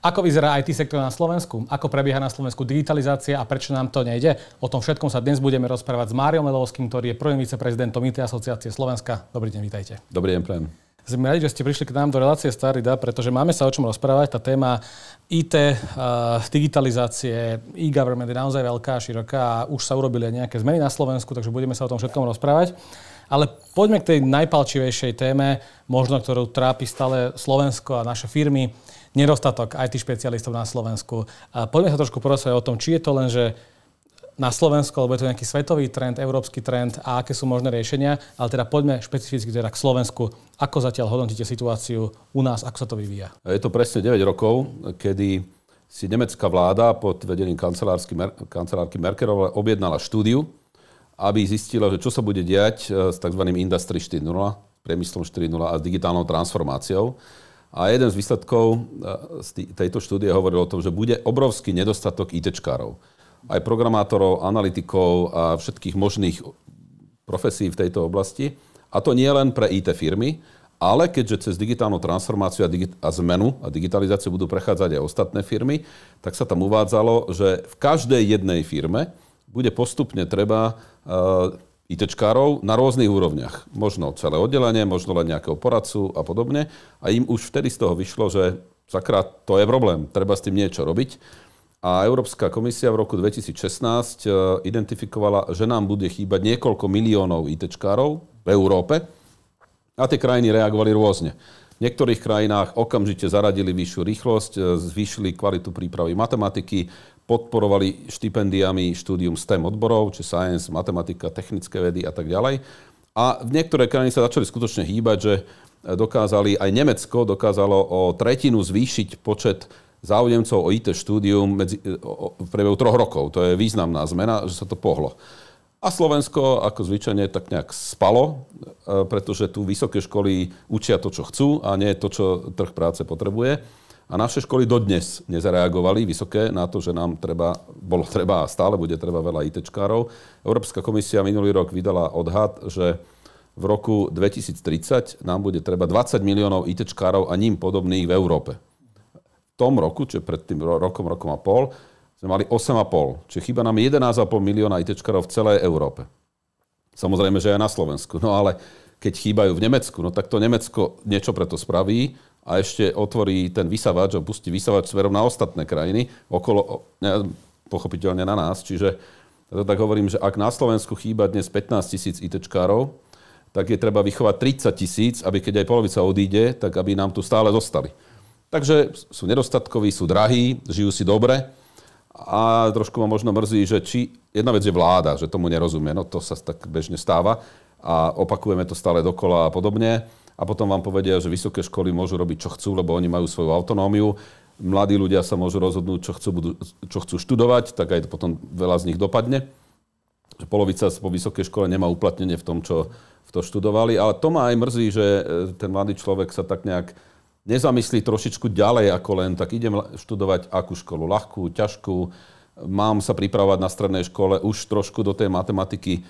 Ako vyzerá IT sektor na Slovensku? Ako prebieha na Slovensku digitalizácia a prečo nám to nejde? O tom všetkom sa dnes budeme rozprávať s Máriom Melovským, ktorý je prvým viceprezidentom IT asociácie Slovenska. Dobrý deň, vítajte. Dobrý deň, prajem. Sme radi, že ste prišli k nám do relácie Starý DA, pretože máme sa o čom rozprávať. Tá téma IT, eh, digitalizácie, e-government je naozaj veľká, široká a už sa urobili aj nejaké zmeny na Slovensku, takže budeme sa o tom všetkom rozprávať. Ale poďme k tej najpalčivejšej téme, možno ktorú trápi stále Slovensko a naše firmy nedostatok IT špecialistov na Slovensku. Poďme sa trošku porozprávať o tom, či je to len, že na Slovensku, alebo je to nejaký svetový trend, európsky trend a aké sú možné riešenia, ale teda poďme špecificky teda k Slovensku. Ako zatiaľ hodnotíte situáciu u nás, ako sa to vyvíja? Je to presne 9 rokov, kedy si nemecká vláda pod vedením kancelárky, Merkerova objednala štúdiu, aby zistila, že čo sa bude diať e, s tzv. Industry 4.0, priemyslom 4.0 a s digitálnou transformáciou. A jeden z výsledkov e, z tejto štúdie hovoril o tom, že bude obrovský nedostatok ITčkárov. Aj programátorov, analytikov a všetkých možných profesí v tejto oblasti. A to nie len pre IT firmy, ale keďže cez digitálnu transformáciu a, digi- a zmenu a digitalizáciu budú prechádzať aj ostatné firmy, tak sa tam uvádzalo, že v každej jednej firme bude postupne treba uh, ITčkárov na rôznych úrovniach. Možno celé oddelenie, možno len nejakého poradcu a podobne. A im už vtedy z toho vyšlo, že sakrát to je problém, treba s tým niečo robiť. A Európska komisia v roku 2016 e, identifikovala, že nám bude chýbať niekoľko miliónov ITčkárov v Európe. A tie krajiny reagovali rôzne. V niektorých krajinách okamžite zaradili vyššiu rýchlosť, e, zvýšili kvalitu prípravy matematiky, podporovali štipendiami štúdium STEM odborov, či science, matematika, technické vedy a tak ďalej. A v niektoré krajiny sa začali skutočne hýbať, že dokázali, aj Nemecko dokázalo o tretinu zvýšiť počet záujemcov o IT štúdium medzi, o, o, v priebehu troch rokov. To je významná zmena, že sa to pohlo. A Slovensko, ako zvyčajne, tak nejak spalo, e, pretože tu vysoké školy učia to, čo chcú a nie to, čo trh práce potrebuje. A naše školy dodnes nezareagovali vysoké na to, že nám treba, bolo treba a stále bude treba veľa ITčkárov. Európska komisia minulý rok vydala odhad, že v roku 2030 nám bude treba 20 miliónov ITčkárov a ním podobných v Európe. V tom roku, čiže pred tým rokom, rokom a pol, sme mali 8,5. Čiže chyba nám 11,5 milióna ITčkárov v celej Európe. Samozrejme, že aj na Slovensku. No ale keď chýbajú v Nemecku, no tak to Nemecko niečo preto spraví a ešte otvorí ten vysavač a pustí vysavač smerom na ostatné krajiny, okolo, ne, pochopiteľne na nás. Čiže to tak hovorím, že ak na Slovensku chýba dnes 15 tisíc ITčkárov, tak je treba vychovať 30 tisíc, aby keď aj polovica odíde, tak aby nám tu stále zostali. Takže sú nedostatkoví, sú drahí, žijú si dobre a trošku ma možno mrzí, že či jedna vec je vláda, že tomu nerozumie, no to sa tak bežne stáva, a opakujeme to stále dokola a podobne. A potom vám povedia, že vysoké školy môžu robiť, čo chcú, lebo oni majú svoju autonómiu. Mladí ľudia sa môžu rozhodnúť, čo chcú, budú, čo chcú študovať, tak aj potom veľa z nich dopadne. Polovica po vysokej škole nemá uplatnenie v tom, čo v to študovali. Ale to ma aj mrzí, že e, ten mladý človek sa tak nejak nezamyslí trošičku ďalej ako len, tak idem študovať akú školu, ľahkú, ťažkú, mám sa pripravovať na strednej škole už trošku do tej matematiky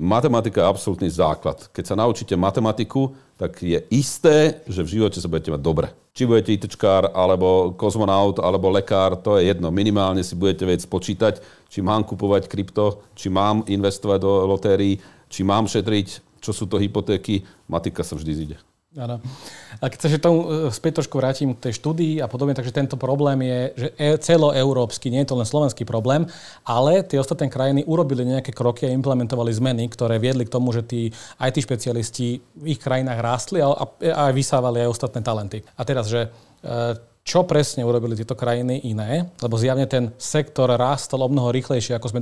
matematika je absolútny základ. Keď sa naučíte matematiku, tak je isté, že v živote sa budete mať dobre. Či budete ITčkár, alebo kozmonaut, alebo lekár, to je jedno. Minimálne si budete vec počítať, či mám kupovať krypto, či mám investovať do lotérií, či mám šetriť, čo sú to hypotéky. Matika sa vždy zide. Áno. A keď sa že tomu e, späť trošku vrátim k tej štúdii a podobne, takže tento problém je že e, celoeurópsky, nie je to len slovenský problém, ale tie ostatné krajiny urobili nejaké kroky a implementovali zmeny, ktoré viedli k tomu, že tí IT špecialisti v ich krajinách rástli a, a, a vysávali aj ostatné talenty. A teraz, že e, čo presne urobili tieto krajiny iné, lebo zjavne ten sektor rástol o mnoho rýchlejšie, ako sme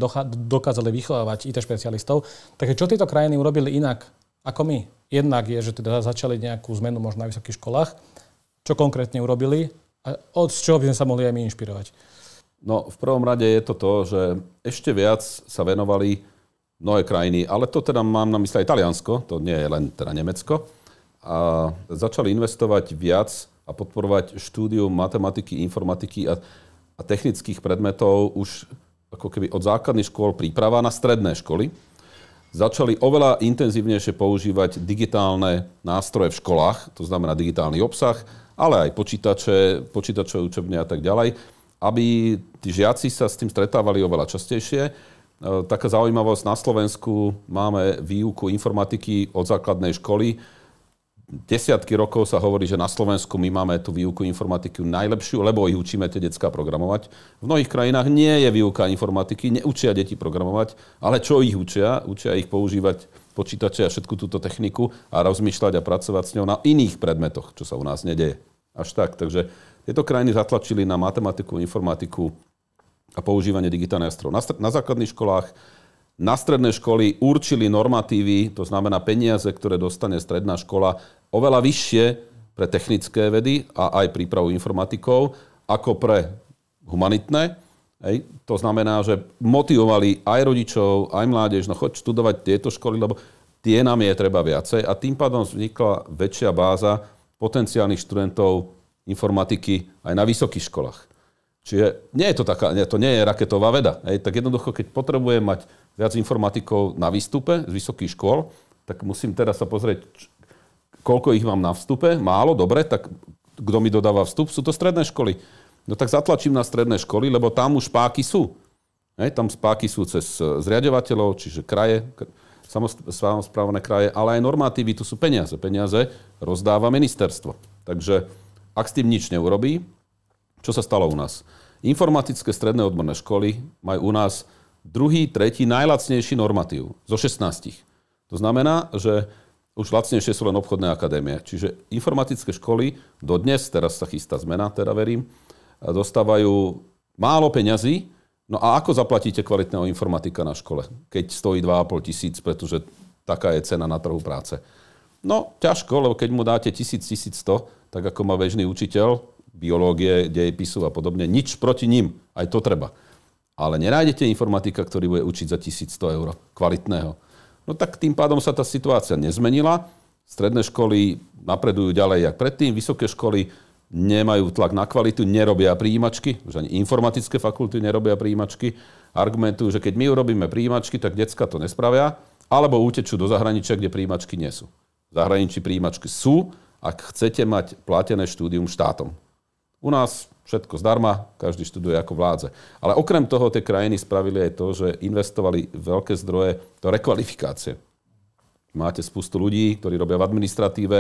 dokázali vychovávať IT špecialistov. Takže čo tieto krajiny urobili inak ako my? Jednak je, že teda začali nejakú zmenu možno na vysokých školách, čo konkrétne urobili a od čoho by sme sa mohli aj my inšpirovať. No v prvom rade je to to, že ešte viac sa venovali mnohé krajiny, ale to teda mám na mysle aj Taliansko, to nie je len teda Nemecko, a začali investovať viac a podporovať štúdium matematiky, informatiky a, a technických predmetov už ako keby od základných škôl príprava na stredné školy začali oveľa intenzívnejšie používať digitálne nástroje v školách, to znamená digitálny obsah, ale aj počítače, počítačové učebne a tak ďalej, aby tí žiaci sa s tým stretávali oveľa častejšie. E, taká zaujímavosť, na Slovensku máme výuku informatiky od základnej školy, desiatky rokov sa hovorí, že na Slovensku my máme tú výuku informatiky najlepšiu, lebo ich učíme tie detská programovať. V mnohých krajinách nie je výuka informatiky, neučia deti programovať, ale čo ich učia? Učia ich používať počítače a všetku túto techniku a rozmýšľať a pracovať s ňou na iných predmetoch, čo sa u nás nedeje. Až tak. Takže tieto krajiny zatlačili na matematiku, informatiku a používanie digitálnych strojov. Na, na základných školách na stredné školy určili normatívy, to znamená peniaze, ktoré dostane stredná škola, oveľa vyššie pre technické vedy a aj prípravu informatikov, ako pre humanitné. Hej. To znamená, že motivovali aj rodičov, aj mládež, no choď študovať tieto školy, lebo tie nám je treba viacej a tým pádom vznikla väčšia báza potenciálnych študentov informatiky aj na vysokých školách. Čiže nie je to taká, nie, to nie je raketová veda. Hej. Tak jednoducho, keď potrebujem mať viac informatikov na výstupe z vysokých škôl, tak musím teraz sa pozrieť, koľko ich mám na vstupe. Málo, dobre, tak kto mi dodáva vstup? Sú to stredné školy. No tak zatlačím na stredné školy, lebo tam už páky sú. Hej, tam spáky sú cez eh, zriadovateľov, čiže kraje, samozprávne kraje, ale aj normatívy, tu sú peniaze. Peniaze rozdáva ministerstvo. Takže ak s tým nič neurobí, čo sa stalo u nás? Informatické stredné odborné školy majú u nás druhý, tretí najlacnejší normatív zo 16. To znamená, že už lacnejšie sú len obchodné akadémie. Čiže informatické školy dodnes, teraz sa chystá zmena, teda verím, dostávajú málo peňazí. No a ako zaplatíte kvalitného informatika na škole, keď stojí 2,5 tisíc, pretože taká je cena na trhu práce? No, ťažko, lebo keď mu dáte 1000, 1100, tak ako má bežný učiteľ biológie, dejepisu a podobne, nič proti ním. Aj to treba ale nenájdete informatika, ktorý bude učiť za 1100 eur kvalitného. No tak tým pádom sa tá situácia nezmenila. Stredné školy napredujú ďalej jak predtým, vysoké školy nemajú tlak na kvalitu, nerobia príjimačky, už ani informatické fakulty nerobia príjimačky, argumentujú, že keď my urobíme príjimačky, tak decka to nespravia, alebo utečú do zahraničia, kde príjimačky nie sú. V zahraničí príjimačky sú, ak chcete mať platené štúdium štátom. U nás Všetko zdarma, každý študuje ako vládze. Ale okrem toho tie krajiny spravili aj to, že investovali veľké zdroje do rekvalifikácie. Máte spustu ľudí, ktorí robia v administratíve,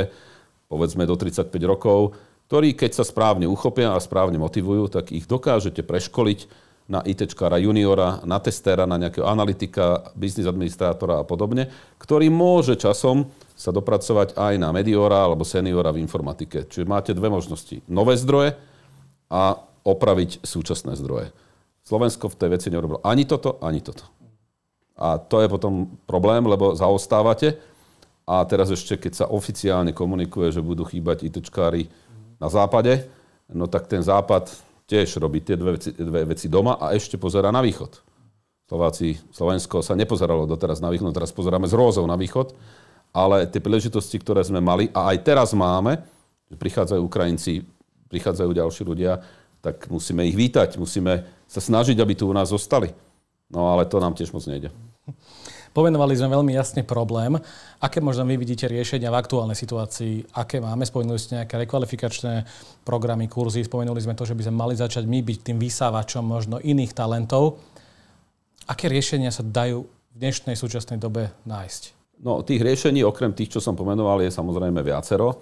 povedzme do 35 rokov, ktorí keď sa správne uchopia a správne motivujú, tak ich dokážete preškoliť na it juniora, na testera, na nejakého analytika, biznis administrátora a podobne, ktorý môže časom sa dopracovať aj na mediora alebo seniora v informatike. Čiže máte dve možnosti. Nové zdroje, a opraviť súčasné zdroje. Slovensko v tej veci neurobilo ani toto, ani toto. A to je potom problém, lebo zaostávate. A teraz ešte, keď sa oficiálne komunikuje, že budú chýbať ITčkári na západe, no tak ten západ tiež robí tie dve veci, dve veci doma a ešte pozera na východ. Slováci, Slovensko sa nepozeralo doteraz na východ, no teraz pozeráme z rôzov na východ, ale tie príležitosti, ktoré sme mali a aj teraz máme, prichádzajú Ukrajinci prichádzajú ďalší ľudia, tak musíme ich vítať, musíme sa snažiť, aby tu u nás zostali. No ale to nám tiež moc nejde. Pomenovali sme veľmi jasne problém. Aké možno vy vidíte riešenia v aktuálnej situácii? Aké máme? Spomenuli ste nejaké rekvalifikačné programy, kurzy. Spomenuli sme to, že by sme mali začať my byť tým vysávačom možno iných talentov. Aké riešenia sa dajú v dnešnej súčasnej dobe nájsť? No, tých riešení, okrem tých, čo som pomenoval, je samozrejme viacero.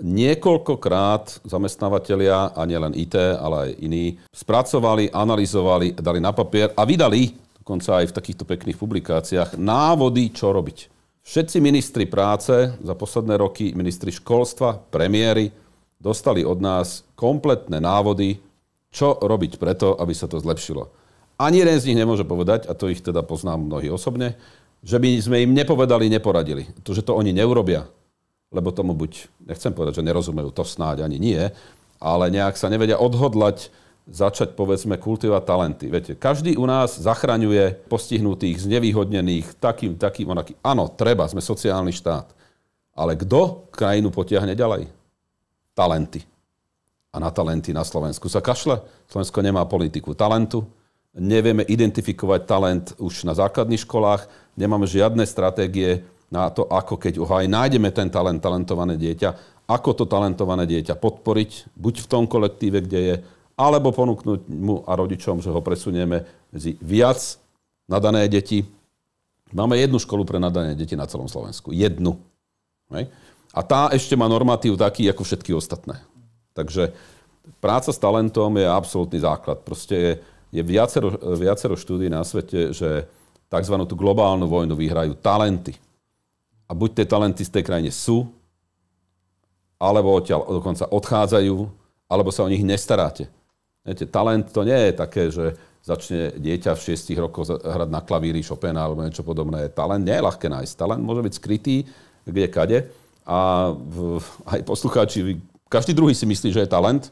Niekoľkokrát zamestnávateľia, a nielen IT, ale aj iní, spracovali, analyzovali, dali na papier a vydali, dokonca aj v takýchto pekných publikáciách, návody, čo robiť. Všetci ministri práce za posledné roky, ministri školstva, premiéry, dostali od nás kompletné návody, čo robiť preto, aby sa to zlepšilo. Ani jeden z nich nemôže povedať, a to ich teda poznám mnohí osobne, že by sme im nepovedali, neporadili. To, že to oni neurobia lebo tomu buď, nechcem povedať, že nerozumejú to snáď ani nie, ale nejak sa nevedia odhodlať začať, povedzme, kultivovať talenty. Viete, každý u nás zachraňuje postihnutých, znevýhodnených, takým, takým, onakým. Áno, treba, sme sociálny štát. Ale kto krajinu potiahne ďalej? Talenty. A na talenty na Slovensku sa kašle. Slovensko nemá politiku talentu. Nevieme identifikovať talent už na základných školách. Nemáme žiadne stratégie na no to, ako keď ho aj nájdeme ten talent, talentované dieťa, ako to talentované dieťa podporiť, buď v tom kolektíve, kde je, alebo ponúknuť mu a rodičom, že ho presunieme medzi viac nadané deti. Máme jednu školu pre nadané deti na celom Slovensku. Jednu. Hej? A tá ešte má normatív taký, ako všetky ostatné. Takže práca s talentom je absolútny základ. Proste je, je viacero, viacero štúdí na svete, že tzv. tú globálnu vojnu vyhrajú talenty a buď tie talenty z tej krajine sú, alebo odtiaľ dokonca odchádzajú, alebo sa o nich nestaráte. Viete, talent to nie je také, že začne dieťa v 6 rokoch hrať na klavíri Chopina alebo niečo podobné. Talent nie je ľahké nájsť. Talent môže byť skrytý kde kade a aj poslucháči, každý druhý si myslí, že je talent.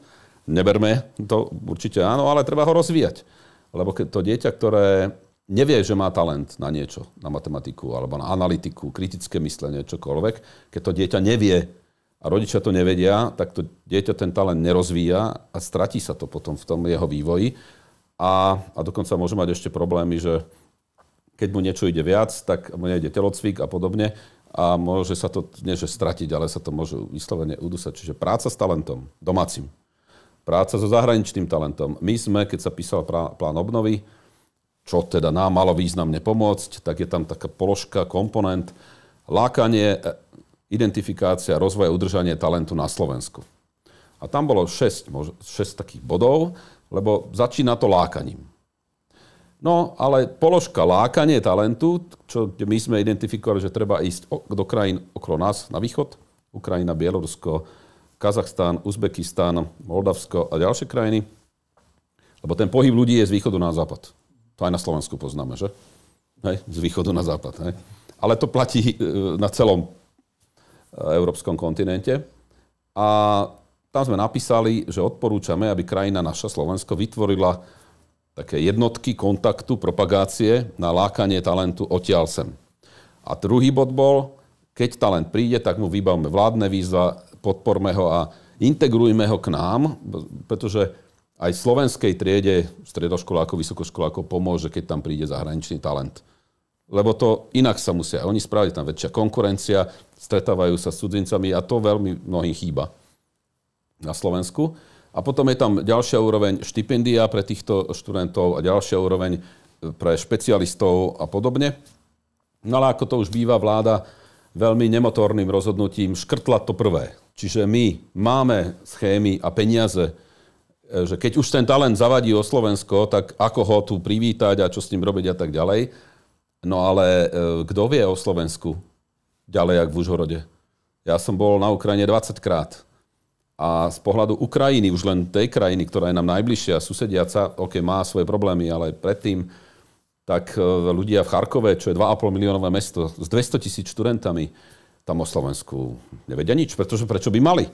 Neberme to, určite áno, ale treba ho rozvíjať. Lebo to dieťa, ktoré nevie, že má talent na niečo, na matematiku alebo na analytiku, kritické myslenie, čokoľvek, keď to dieťa nevie a rodičia to nevedia, tak to dieťa ten talent nerozvíja a stratí sa to potom v tom jeho vývoji. A, a dokonca môže mať ešte problémy, že keď mu niečo ide viac, tak mu nejde telocvik a podobne. A môže sa to, nie že stratiť, ale sa to môže vyslovene udusať. Čiže práca s talentom, domácim. Práca so zahraničným talentom. My sme, keď sa písal plán obnovy, čo teda nám malo významne pomôcť, tak je tam taká položka, komponent, lákanie, e, identifikácia, rozvoj a udržanie talentu na Slovensku. A tam bolo 6, 6 takých bodov, lebo začína to lákaním. No, ale položka lákanie talentu, čo my sme identifikovali, že treba ísť do krajín okolo nás na východ, Ukrajina, Bielorusko, Kazachstán, Uzbekistán, Moldavsko a ďalšie krajiny, lebo ten pohyb ľudí je z východu na západ. To aj na Slovensku poznáme, že? Hej? Z východu na západ. Hej? Ale to platí e, na celom e, európskom kontinente. A tam sme napísali, že odporúčame, aby krajina naša Slovensko vytvorila také jednotky kontaktu, propagácie na lákanie talentu odtiaľ sem. A druhý bod bol, keď talent príde, tak mu vybavme vládne výzva, podporme ho a integrujme ho k nám, pretože aj slovenskej triede stredoškolákov, vysokoškolákov pomôže, keď tam príde zahraničný talent. Lebo to inak sa musia. Oni spraviť. tam väčšia konkurencia, stretávajú sa s cudzincami a to veľmi mnohým chýba na Slovensku. A potom je tam ďalšia úroveň štipendia pre týchto študentov a ďalšia úroveň e, pre špecialistov a podobne. No ale ako to už býva, vláda veľmi nemotorným rozhodnutím škrtla to prvé. Čiže my máme schémy a peniaze, E, že keď už ten talent zavadí o Slovensko, tak ako ho tu privítať a čo s ním robiť a tak ďalej. No ale e, kto vie o Slovensku ďalej, jak v Užhorode? Ja som bol na Ukrajine 20 krát. A z pohľadu Ukrajiny, už len tej krajiny, ktorá je nám najbližšia, susediaca, ok, má svoje problémy, ale predtým, tak e, ľudia v Charkove, čo je 2,5 miliónové mesto, s 200 tisíc študentami, tam o Slovensku nevedia nič, pretože prečo by mali?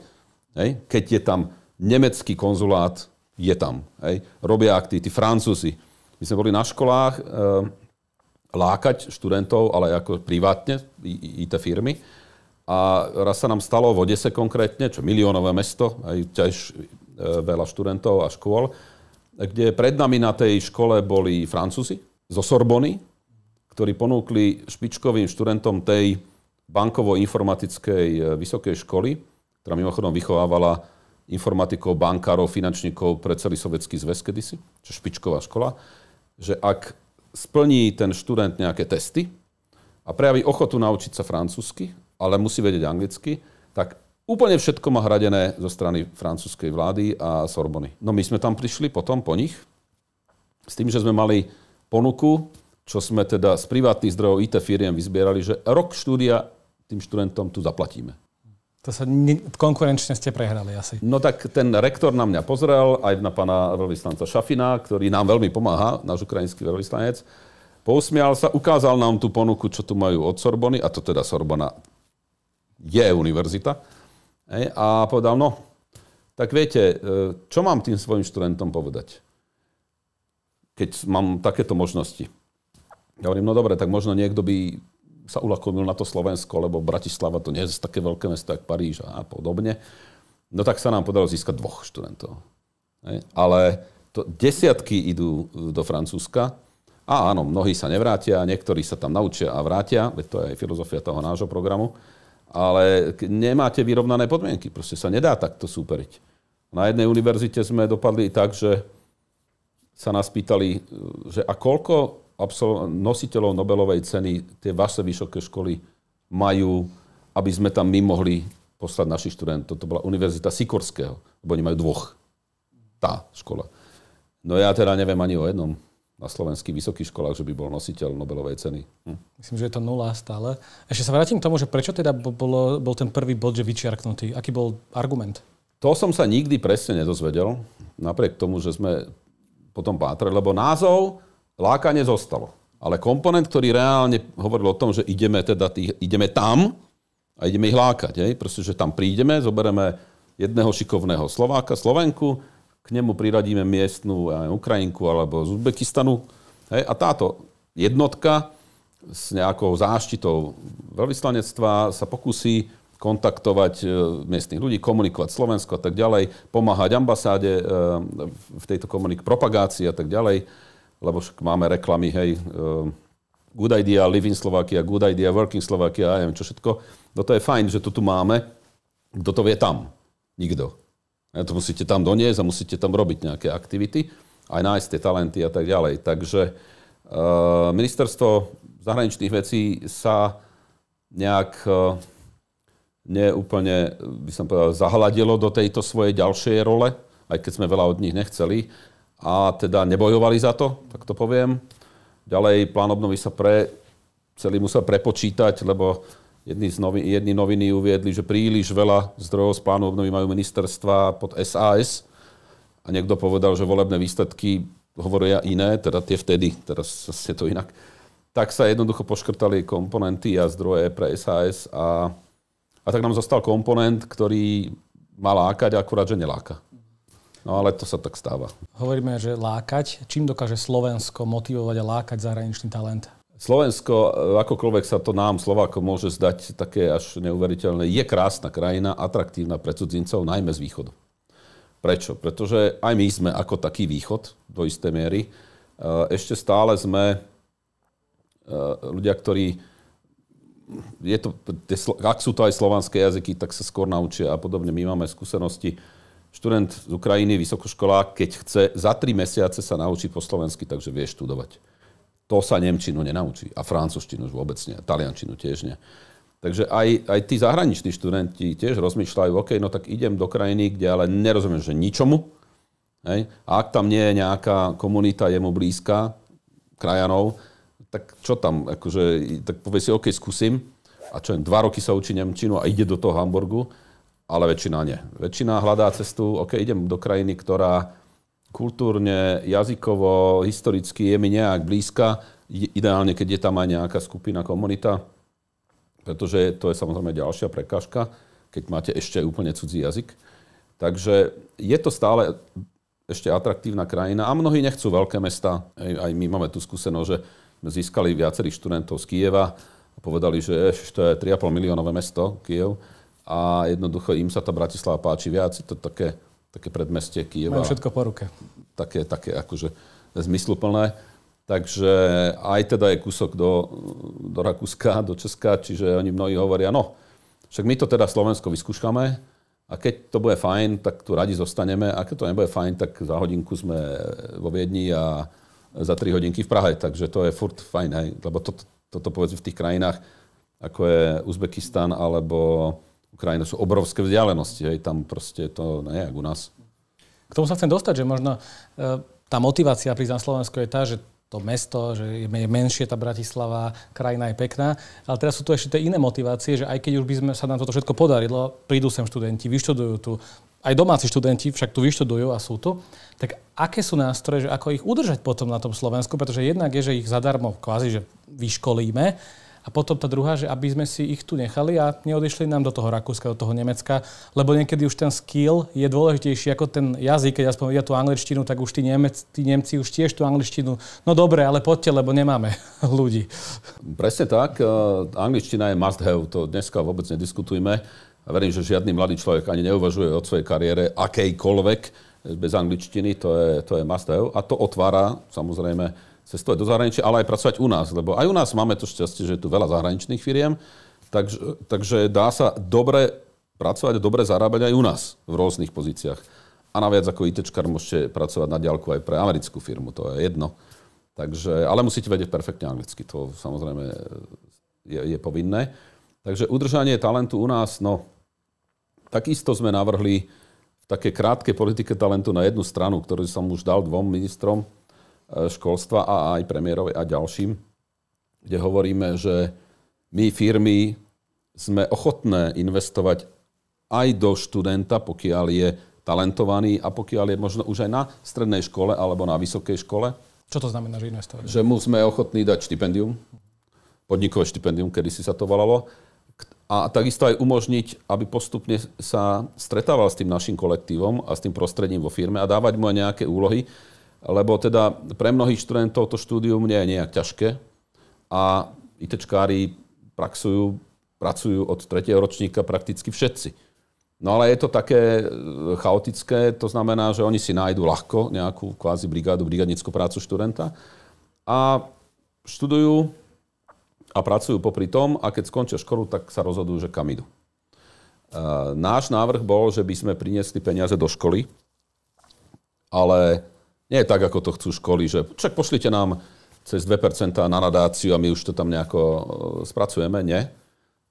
Hej? Keď je tam nemecký konzulát je tam. Hej. Robia aktivity, Francúzi. My sme boli na školách e, lákať študentov, ale ako privátne, IT firmy. A raz sa nám stalo v Odese konkrétne, čo miliónové mesto, aj tiež e, veľa študentov a škôl, kde pred nami na tej škole boli Francúzi zo Sorbony, ktorí ponúkli špičkovým študentom tej bankovo-informatickej eh, vysokej školy, ktorá mimochodom vychovávala informatikov, bankárov, finančníkov pre celý sovietský zväz kedysi, čo špičková škola, že ak splní ten študent nejaké testy a prejaví ochotu naučiť sa francúzsky, ale musí vedieť anglicky, tak úplne všetko má hradené zo strany francúzskej vlády a Sorbony. No my sme tam prišli potom po nich, s tým, že sme mali ponuku, čo sme teda z privátnych zdrojov IT firiem vyzbierali, že rok štúdia tým študentom tu zaplatíme. To sa konkurenčne ste prehrali asi. No tak ten rektor na mňa pozrel, aj na pána veľvyslanca Šafina, ktorý nám veľmi pomáha, náš ukrajinský veľvyslanec. Pousmial sa, ukázal nám tú ponuku, čo tu majú od Sorbony, a to teda Sorbona je univerzita. Ej, a povedal, no, tak viete, e, čo mám tým svojim študentom povedať, keď mám takéto možnosti? Ja hovorím, no dobre, tak možno niekto by sa ulakomil na to Slovensko, lebo Bratislava to nie je také veľké mesto, ako Paríž a podobne. No tak sa nám podarilo získať dvoch študentov. Ale to, desiatky idú e, do Francúzska a áno, mnohí sa nevrátia, niektorí sa tam naučia a vrátia, veď to je aj filozofia toho nášho programu, ale nemáte vyrovnané podmienky, proste sa nedá takto súperiť. Na jednej univerzite sme dopadli tak, že sa nás pýtali, e, že a koľko absol- nositeľov Nobelovej ceny tie vaše vysoké školy majú, aby sme tam my mohli poslať našich študentov. To bola Univerzita Sikorského, lebo oni majú dvoch. Tá škola. No ja teda neviem ani o jednom na slovenských vysokých školách, že by bol nositeľ Nobelovej ceny. Hm. Myslím, že je to nula stále. Ešte sa vrátim k tomu, že prečo teda bolo, bol ten prvý bod, že vyčiarknutý? Aký bol argument? To som sa nikdy presne nedozvedel, napriek tomu, že sme potom pátrali, lebo názov lákanie zostalo. Ale komponent, ktorý reálne hovoril o tom, že ideme, teda tých, ideme tam a ideme ich lákať. Hej? Proste, že tam prídeme, zoberieme jedného šikovného Slováka, Slovenku, k nemu priradíme miestnu aj, Ukrajinku alebo z Uzbekistanu. Hej? A táto jednotka s nejakou záštitou veľvyslanectva sa pokusí kontaktovať e, miestnych ľudí, komunikovať Slovensko a tak ďalej, pomáhať ambasáde e, v tejto komunik propagácii a tak ďalej lebo máme reklamy, hej, eh, good idea, live in Slovakia, good idea, working Slovakia, ja neviem čo všetko. No to je fajn, že to tu máme. Kto to vie tam? Nikto. To musíte tam doniesť a musíte tam robiť nejaké aktivity, aj nájsť tie talenty a tak ďalej. Takže uh, ministerstvo zahraničných vecí sa nejak uh, neúplne, by som povedal, zahladilo do tejto svojej ďalšej role, aj keď sme veľa od nich nechceli, a teda nebojovali za to, tak to poviem. Ďalej plán obnovy sa pre, celý musel prepočítať, lebo jedni, z novi, jedni noviny uviedli, že príliš veľa zdrojov z plánu obnovy majú ministerstva pod SAS a niekto povedal, že volebné výsledky hovoria iné, teda tie vtedy, teraz je to inak, tak sa jednoducho poškrtali komponenty a zdroje pre SAS a, a tak nám zostal komponent, ktorý má lákať, akurát, že neláka. No ale to sa tak stáva. Hovoríme, že lákať. Čím dokáže Slovensko motivovať a lákať zahraničný talent? Slovensko, eh, akokoľvek sa to nám, Slovákom, môže zdať také až neuveriteľné, je krásna krajina, atraktívna pre cudzincov, najmä z východu. Prečo? Pretože aj my sme ako taký východ, do istej miery. Eh, ešte stále sme eh, ľudia, ktorí je to, ak sú to aj slovanské jazyky, tak sa skôr naučia a podobne. My máme skúsenosti študent z Ukrajiny, vysokoškolá, keď chce, za tri mesiace sa naučiť po slovensky, takže vie študovať. To sa Nemčinu nenaučí. A francúzštinu už vôbec nie. Taliančinu tiež nie. Takže aj, aj tí zahraniční študenti tiež rozmýšľajú, OK, no tak idem do krajiny, kde ale nerozumiem, že ničomu. Hej? A ak tam nie je nejaká komunita jemu blízka, krajanov, tak čo tam, akože, tak povie si, OK, skúsim. A čo, dva roky sa učí Nemčinu a ide do toho Hamburgu ale väčšina nie. Väčšina hľadá cestu, OK, idem do krajiny, ktorá kultúrne, jazykovo, historicky je mi nejak blízka, ideálne, keď je tam aj nejaká skupina, komunita, pretože to je samozrejme ďalšia prekážka, keď máte ešte úplne cudzí jazyk. Takže je to stále ešte atraktívna krajina a mnohí nechcú veľké mesta. Aj, aj my máme tu skúsenosť, že získali viacerých študentov z Kieva a povedali, že to je 3,5 miliónové mesto, Kiev a jednoducho im sa tá Bratislava páči viac. Je to také, také predmestie Kieva. Majú všetko po ruke. Také, také akože zmysluplné. Takže aj teda je kúsok do, do Rakúska, do Česka, čiže oni mnohí hovoria, no, však my to teda Slovensko vyskúšame a keď to bude fajn, tak tu radi zostaneme a keď to nebude fajn, tak za hodinku sme vo Viedni a za tri hodinky v Prahe. Takže to je furt fajn, hej? lebo to, to, toto povedzme v tých krajinách, ako je Uzbekistan alebo Ukrajina sú obrovské vzdialenosti, hej, tam proste to nie no je u nás. K tomu sa chcem dostať, že možno e, tá motivácia prísť na Slovensko je tá, že to mesto, že je menšie tá Bratislava, krajina je pekná. Ale teraz sú tu ešte tie iné motivácie, že aj keď už by sme sa nám toto všetko podarilo, prídu sem študenti, vyštudujú tu, aj domáci študenti však tu vyštudujú a sú tu, tak aké sú nástroje, že ako ich udržať potom na tom Slovensku, pretože jednak je, že ich zadarmo kvázi, že vyškolíme, a potom tá druhá, že aby sme si ich tu nechali a neodišli nám do toho Rakúska, do toho Nemecka, lebo niekedy už ten skill je dôležitejší ako ten jazyk. Keď aspoň vedia tú angličtinu, tak už tí, Nemec, tí Nemci už tiež tú angličtinu. No dobre, ale poďte, lebo nemáme ľudí. Presne tak. E, angličtina je must have, to dneska vôbec nediskutujme. A verím, že žiadny mladý človek ani neuvažuje o svojej kariére akejkoľvek bez angličtiny, to je, to je must have. A to otvára samozrejme cestovať do zahraničia, ale aj pracovať u nás, lebo aj u nás máme to šťastie, že je tu veľa zahraničných firiem, takže, takže dá sa dobre pracovať a dobre zarábať aj u nás v rôznych pozíciách. A naviac ako it môžete pracovať na diálku aj pre americkú firmu, to je jedno. Takže, ale musíte vedieť perfektne anglicky, to samozrejme je, je povinné. Takže udržanie talentu u nás, no, takisto sme navrhli v také krátkej politike talentu na jednu stranu, ktorú som už dal dvom ministrom, E, školstva a aj premiérovi a ďalším, kde hovoríme, že my firmy sme ochotné investovať aj do študenta, pokiaľ je talentovaný a pokiaľ je možno už aj na strednej škole alebo na vysokej škole. Čo to znamená, že investovať? Že mu sme ochotní dať štipendium, podnikové štipendium, kedy si sa to volalo, a takisto aj umožniť, aby postupne sa stretával s tým našim kolektívom a s tým prostredím vo firme a dávať mu aj nejaké úlohy, lebo teda pre mnohých študentov to štúdium nie je nejak ťažké a ITčkári praxujú, pracujú od tretieho ročníka prakticky všetci. No ale je to také e, chaotické, to znamená, že oni si nájdu ľahko nejakú kvázi brigádu, brigadnickú prácu študenta a študujú a pracujú popri tom a keď skončia školu, tak sa rozhodujú, že kam idú. E, náš návrh bol, že by sme priniesli peniaze do školy, ale nie je tak, ako to chcú školy, že však pošlite nám cez 2% na nadáciu a my už to tam nejako e, spracujeme. Nie.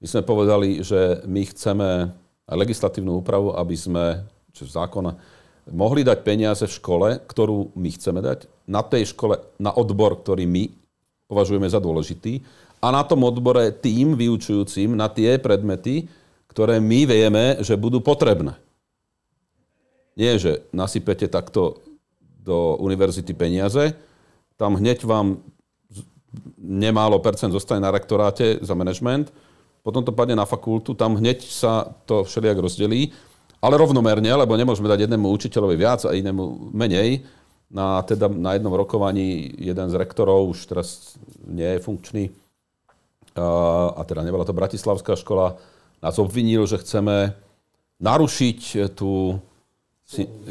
My sme povedali, že my chceme legislatívnu úpravu, aby sme, čo zákona, mohli dať peniaze v škole, ktorú my chceme dať, na tej škole, na odbor, ktorý my považujeme za dôležitý a na tom odbore tým vyučujúcim na tie predmety, ktoré my vieme, že budú potrebné. Nie, že nasypete takto do univerzity peniaze, tam hneď vám nemálo percent zostane na rektoráte za management, potom to padne na fakultu, tam hneď sa to všelijak rozdelí, ale rovnomerne, lebo nemôžeme dať jednému učiteľovi viac a inému menej. Na, teda, na jednom rokovaní jeden z rektorov, už teraz nie je funkčný, a teda nebola to Bratislavská škola, nás obvinil, že chceme narušiť tú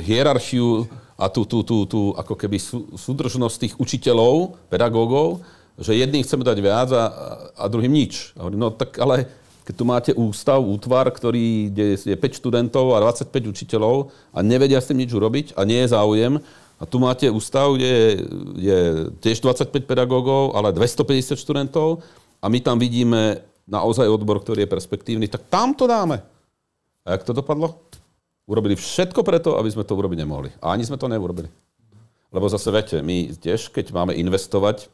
hierarchiu a tú, tú, tú, tú ako keby súdržnosť tých učiteľov, pedagógov, že jedným chceme dať viac a, a druhým nič. A hovorím, no tak ale keď tu máte ústav, útvar, ktorý je, je 5 študentov a 25 učiteľov a nevedia s tým nič urobiť a nie je záujem, a tu máte ústav, kde je, je tiež 25 pedagógov, ale 250 študentov a my tam vidíme naozaj odbor, ktorý je perspektívny, tak tam to dáme. A jak to dopadlo? urobili všetko preto, aby sme to urobiť nemohli. A ani sme to neurobili. Lebo zase viete, my tiež, keď máme investovať,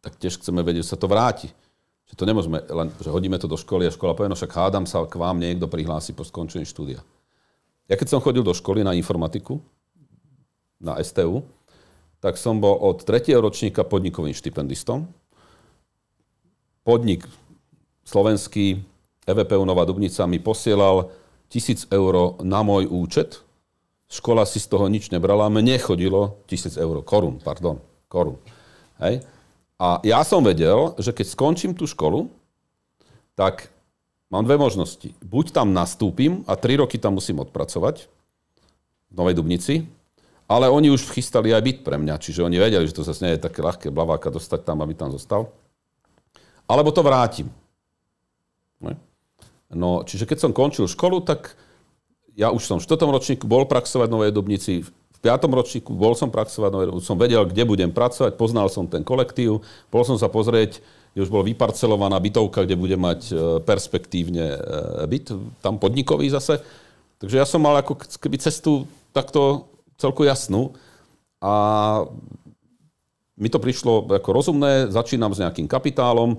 tak tiež chceme vedieť, že sa to vráti. Že to nemôžeme len, že hodíme to do školy a škola povie, no však hádam sa, k vám niekto prihlási po skončení štúdia. Ja keď som chodil do školy na informatiku, na STU, tak som bol od tretieho ročníka podnikovým štipendistom. Podnik slovenský, EVPU Nová Dubnica mi posielal 1000 eur na môj účet, škola si z toho nič nebrala, mne chodilo 1000 eur, korun. pardon, korun. Hej. A ja som vedel, že keď skončím tú školu, tak mám dve možnosti. Buď tam nastúpim a tri roky tam musím odpracovať v Novej Dubnici, ale oni už chystali aj byt pre mňa, čiže oni vedeli, že to zase nie je také ľahké blaváka dostať tam, aby tam zostal. Alebo to vrátim. Ne? No, čiže keď som končil školu, tak ja už som v 4. ročníku bol praxovať v Novej Dubnici, v 5. ročníku bol som praxovať v Novej Dubnici, som vedel, kde budem pracovať, poznal som ten kolektív, bol som sa pozrieť, kde už bola vyparcelovaná bytovka, kde bude mať e, perspektívne e, byt, tam podnikový zase. Takže ja som mal ako keby cestu takto celku jasnú a mi to prišlo ako rozumné, začínam s nejakým kapitálom,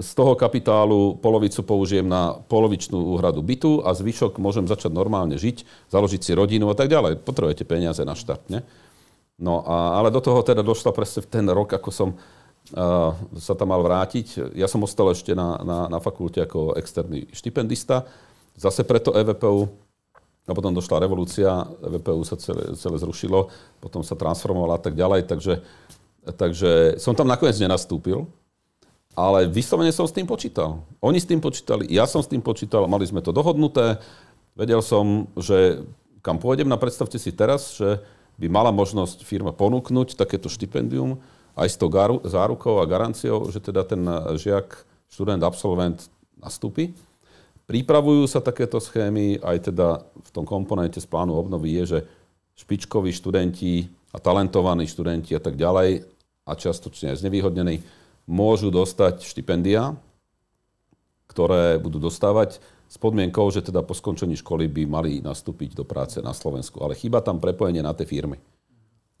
z toho kapitálu polovicu použijem na polovičnú úhradu bytu a zvyšok môžem začať normálne žiť, založiť si rodinu a tak ďalej. Potrebujete peniaze na štart, ne? No a, ale do toho teda došla presne v ten rok, ako som uh, sa tam mal vrátiť. Ja som ostal ešte na, na, na fakulte ako externý štipendista. Zase preto EVPU a potom došla revolúcia, e VPU sa celé, celé zrušilo, potom sa transformovala a tak ďalej, takže, takže som tam nakoniec nenastúpil, ale vyslovene som s tým počítal. Oni s tým počítali, ja som s tým počítal, mali sme to dohodnuté. Vedel som, že kam pôjdem, na predstavte si teraz, že by mala možnosť firma ponúknuť takéto štipendium aj s tou zárukou a garanciou, že teda ten eh, žiak, študent, absolvent nastúpi. Pripravujú sa takéto schémy, aj teda v tom komponente z plánu obnovy je, že špičkoví študenti a talentovaní študenti a tak ďalej a častočne aj znevýhodnení môžu dostať štipendia, ktoré budú dostávať s podmienkou, že teda po skončení školy by mali nastúpiť do práce na Slovensku. Ale chyba tam prepojenie na tie firmy.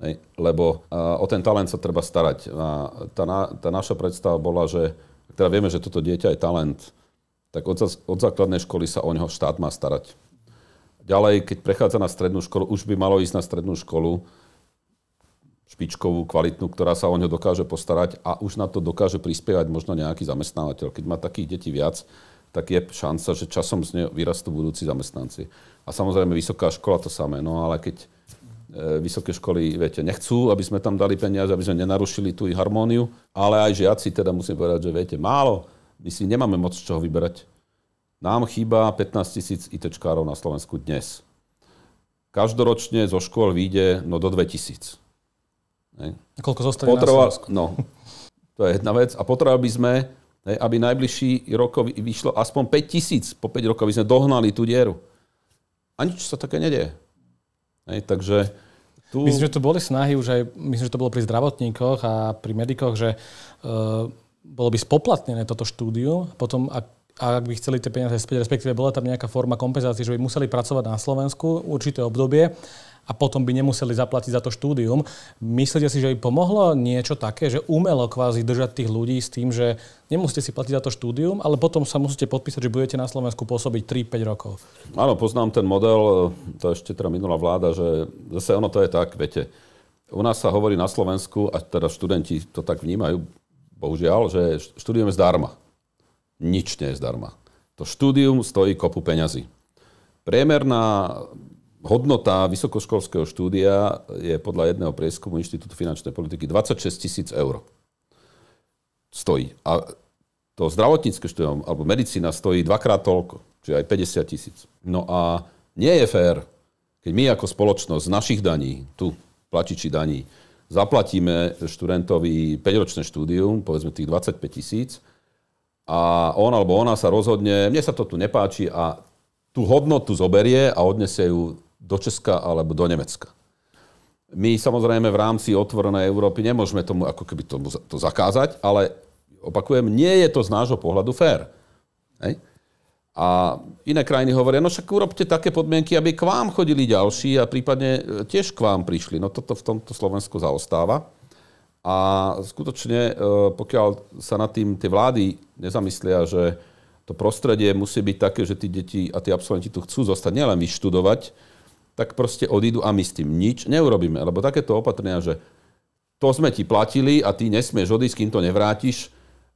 Hej, lebo o ten talent sa treba starať. A tá, na, tá naša predstava bola, že teda vieme, že toto dieťa je talent, tak od, od základnej školy sa o neho štát má starať. Ďalej, keď prechádza na strednú školu, už by malo ísť na strednú školu špičkovú, kvalitnú, ktorá sa o ňo dokáže postarať a už na to dokáže prispievať možno nejaký zamestnávateľ. Keď má takých detí viac, tak je šanca, že časom z neho vyrastú budúci zamestnanci. A samozrejme vysoká škola to samé, no ale keď e, vysoké školy, viete, nechcú, aby sme tam dali peniaze, aby sme nenarušili tú ich harmóniu, ale aj žiaci, teda musím povedať, že viete, málo, my si nemáme moc čoho vyberať. Nám chýba 15 tisíc ITčkárov na Slovensku dnes. Každoročne zo škôl vyjde no do 2000. Ne? A koľko zostane Potreba, na Slovensku? No, to je jedna vec. A potrebovali by sme, ne, aby najbližší rokov vyšlo aspoň 5 tisíc. Po 5 rokov aby sme dohnali tú dieru. A nič sa také nedie. Ne? takže tu... Myslím, že tu boli snahy už aj, myslím, že to bolo pri zdravotníkoch a pri medikoch, že uh, bolo by spoplatnené toto štúdiu, potom ak a ak by chceli tie peniaze späť, respektíve bola tam nejaká forma kompenzácie, že by museli pracovať na Slovensku určité obdobie a potom by nemuseli zaplatiť za to štúdium. Myslíte si, že by pomohlo niečo také, že umelo kvázi držať tých ľudí s tým, že nemusíte si platiť za to štúdium, ale potom sa musíte podpísať, že budete na Slovensku pôsobiť 3-5 rokov? Áno, poznám ten model, to ešte teda minulá vláda, že zase ono to je tak, viete, u nás sa hovorí na Slovensku, a teda študenti to tak vnímajú, bohužiaľ, že štúdium je zdarma. Nič nie je zdarma. To štúdium stojí kopu peňazí. Priemerná Hodnota vysokoškolského štúdia je podľa jedného prieskumu Inštitútu finančnej politiky 26 tisíc eur. Stojí. A to zdravotnícke štúdium alebo medicína stojí dvakrát toľko, čiže aj 50 tisíc. No a nie je fér, keď my ako spoločnosť z našich daní, tu platiči daní, zaplatíme študentovi 5-ročné štúdium, povedzme tých 25 tisíc, a on alebo ona sa rozhodne, mne sa to tu nepáči a tú hodnotu zoberie a odnesie ju do Česka alebo do Nemecka. My samozrejme v rámci otvorenej Európy nemôžeme tomu ako keby tomu, to zakázať, ale opakujem, nie je to z nášho pohľadu fér. Hej? A iné krajiny hovoria, no však urobte také podmienky, aby k vám chodili ďalší a prípadne e, tiež k vám prišli. No toto v tomto Slovensku zaostáva. A skutočne, e, pokiaľ sa nad tým tie vlády nezamyslia, že to prostredie musí byť také, že tí deti a tí absolventi tu chcú zostať nielen vyštudovať, tak proste odídu a my s tým nič neurobíme. Lebo takéto opatrenia, že to sme ti platili a ty nesmieš odísť, kým to nevrátiš,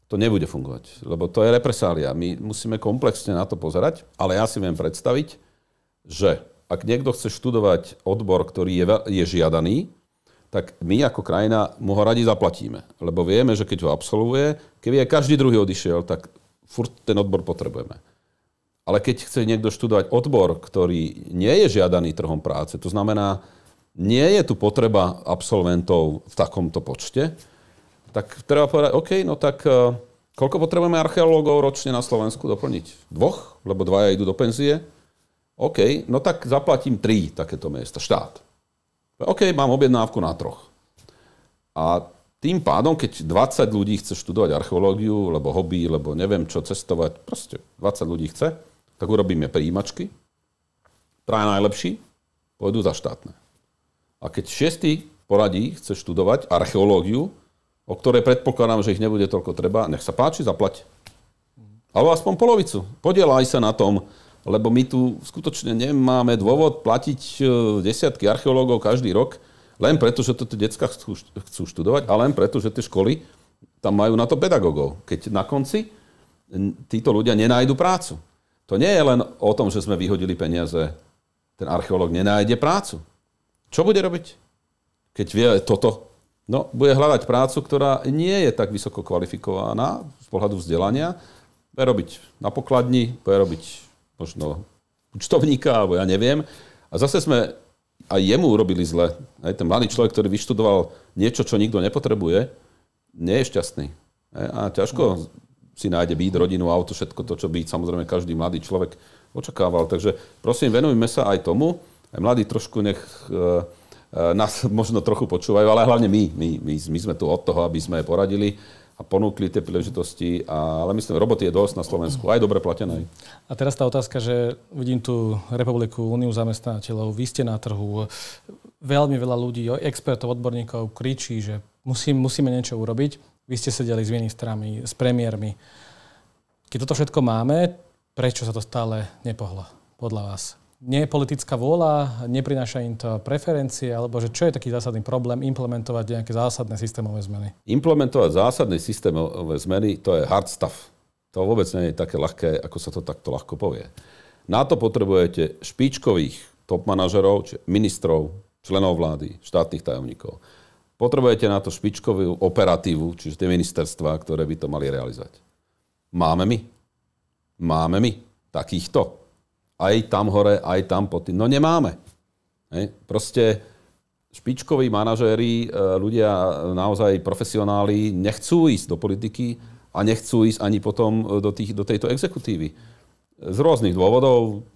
to nebude fungovať, lebo to je represália. My musíme komplexne na to pozerať, ale ja si viem predstaviť, že ak niekto chce študovať odbor, ktorý je, je žiadaný, tak my ako krajina mu ho radi zaplatíme. Lebo vieme, že keď ho absolvuje, keby aj každý druhý odišiel, tak furt ten odbor potrebujeme. Ale keď chce niekto študovať odbor, ktorý nie je žiadaný trhom práce, to znamená, nie je tu potreba absolventov v takomto počte, tak treba povedať, OK, no tak e, koľko potrebujeme archeológov ročne na Slovensku doplniť? Dvoch? Lebo dvaja idú do penzie. OK, no tak zaplatím tri takéto miesta, štát. OK, mám objednávku na troch. A tým pádom, keď 20 ľudí chce študovať archeológiu, lebo hobby, lebo neviem čo, cestovať, proste 20 ľudí chce, tak urobíme príjimačky, traja najlepší pôjdu za štátne. A keď šiestý poradí, chce študovať archeológiu, o ktorej predpokladám, že ich nebude toľko treba, nech sa páči, zaplať. Alebo aspoň polovicu. Podielaj sa na tom, lebo my tu skutočne nemáme dôvod platiť e, desiatky archeológov každý rok, len preto, že toto detská decka chcú, chcú študovať a len preto, že tie školy tam majú na to pedagógov. Keď na konci títo ľudia nenájdu prácu. To nie je len o tom, že sme vyhodili peniaze. Ten archeológ nenájde prácu. Čo bude robiť, keď vie toto? No, bude hľadať prácu, ktorá nie je tak vysoko kvalifikovaná z pohľadu vzdelania. Bude robiť na pokladni, bude robiť možno účtovníka, alebo ja neviem. A zase sme aj jemu urobili zle. Aj ten mladý človek, ktorý vyštudoval niečo, čo nikto nepotrebuje, nie je šťastný. A ťažko si nájde byt, rodinu, auto, všetko to, čo by samozrejme každý mladý človek očakával. Takže prosím, venujme sa aj tomu. Aj mladí trošku nech e, e, nás možno trochu počúvajú, ale hlavne my, my, my, my sme tu od toho, aby sme poradili a ponúkli tie príležitosti, a, ale myslím, roboty je dosť na Slovensku, aj dobre platené. A teraz tá otázka, že vidím tu Republiku, Úniu zamestnateľov, vy ste na trhu, veľmi veľa ľudí, expertov, odborníkov kričí, že musím, musíme niečo urobiť. Vy ste sedeli s ministrami, s premiérmi. Keď toto všetko máme, prečo sa to stále nepohlo, podľa vás? Nie je politická vôľa, neprináša im to preferencie, alebo že čo je taký zásadný problém implementovať nejaké zásadné systémové zmeny? Implementovať zásadné systémové zmeny, to je hard stuff. To vôbec nie je také ľahké, ako sa to takto ľahko povie. Na to potrebujete špičkových top manažerov, či ministrov, členov vlády, štátnych tajomníkov. Potrebujete na to špičkovú operatívu, čiže tie ministerstva, ktoré by to mali realizovať. Máme my. Máme my takýchto. Aj tam hore, aj tam pod tým. No nemáme. Hej. Proste špičkoví manažéri, e, ľudia e, naozaj profesionáli nechcú ísť do politiky a nechcú ísť ani potom e, do, tých, do tejto exekutívy. Z rôznych dôvodov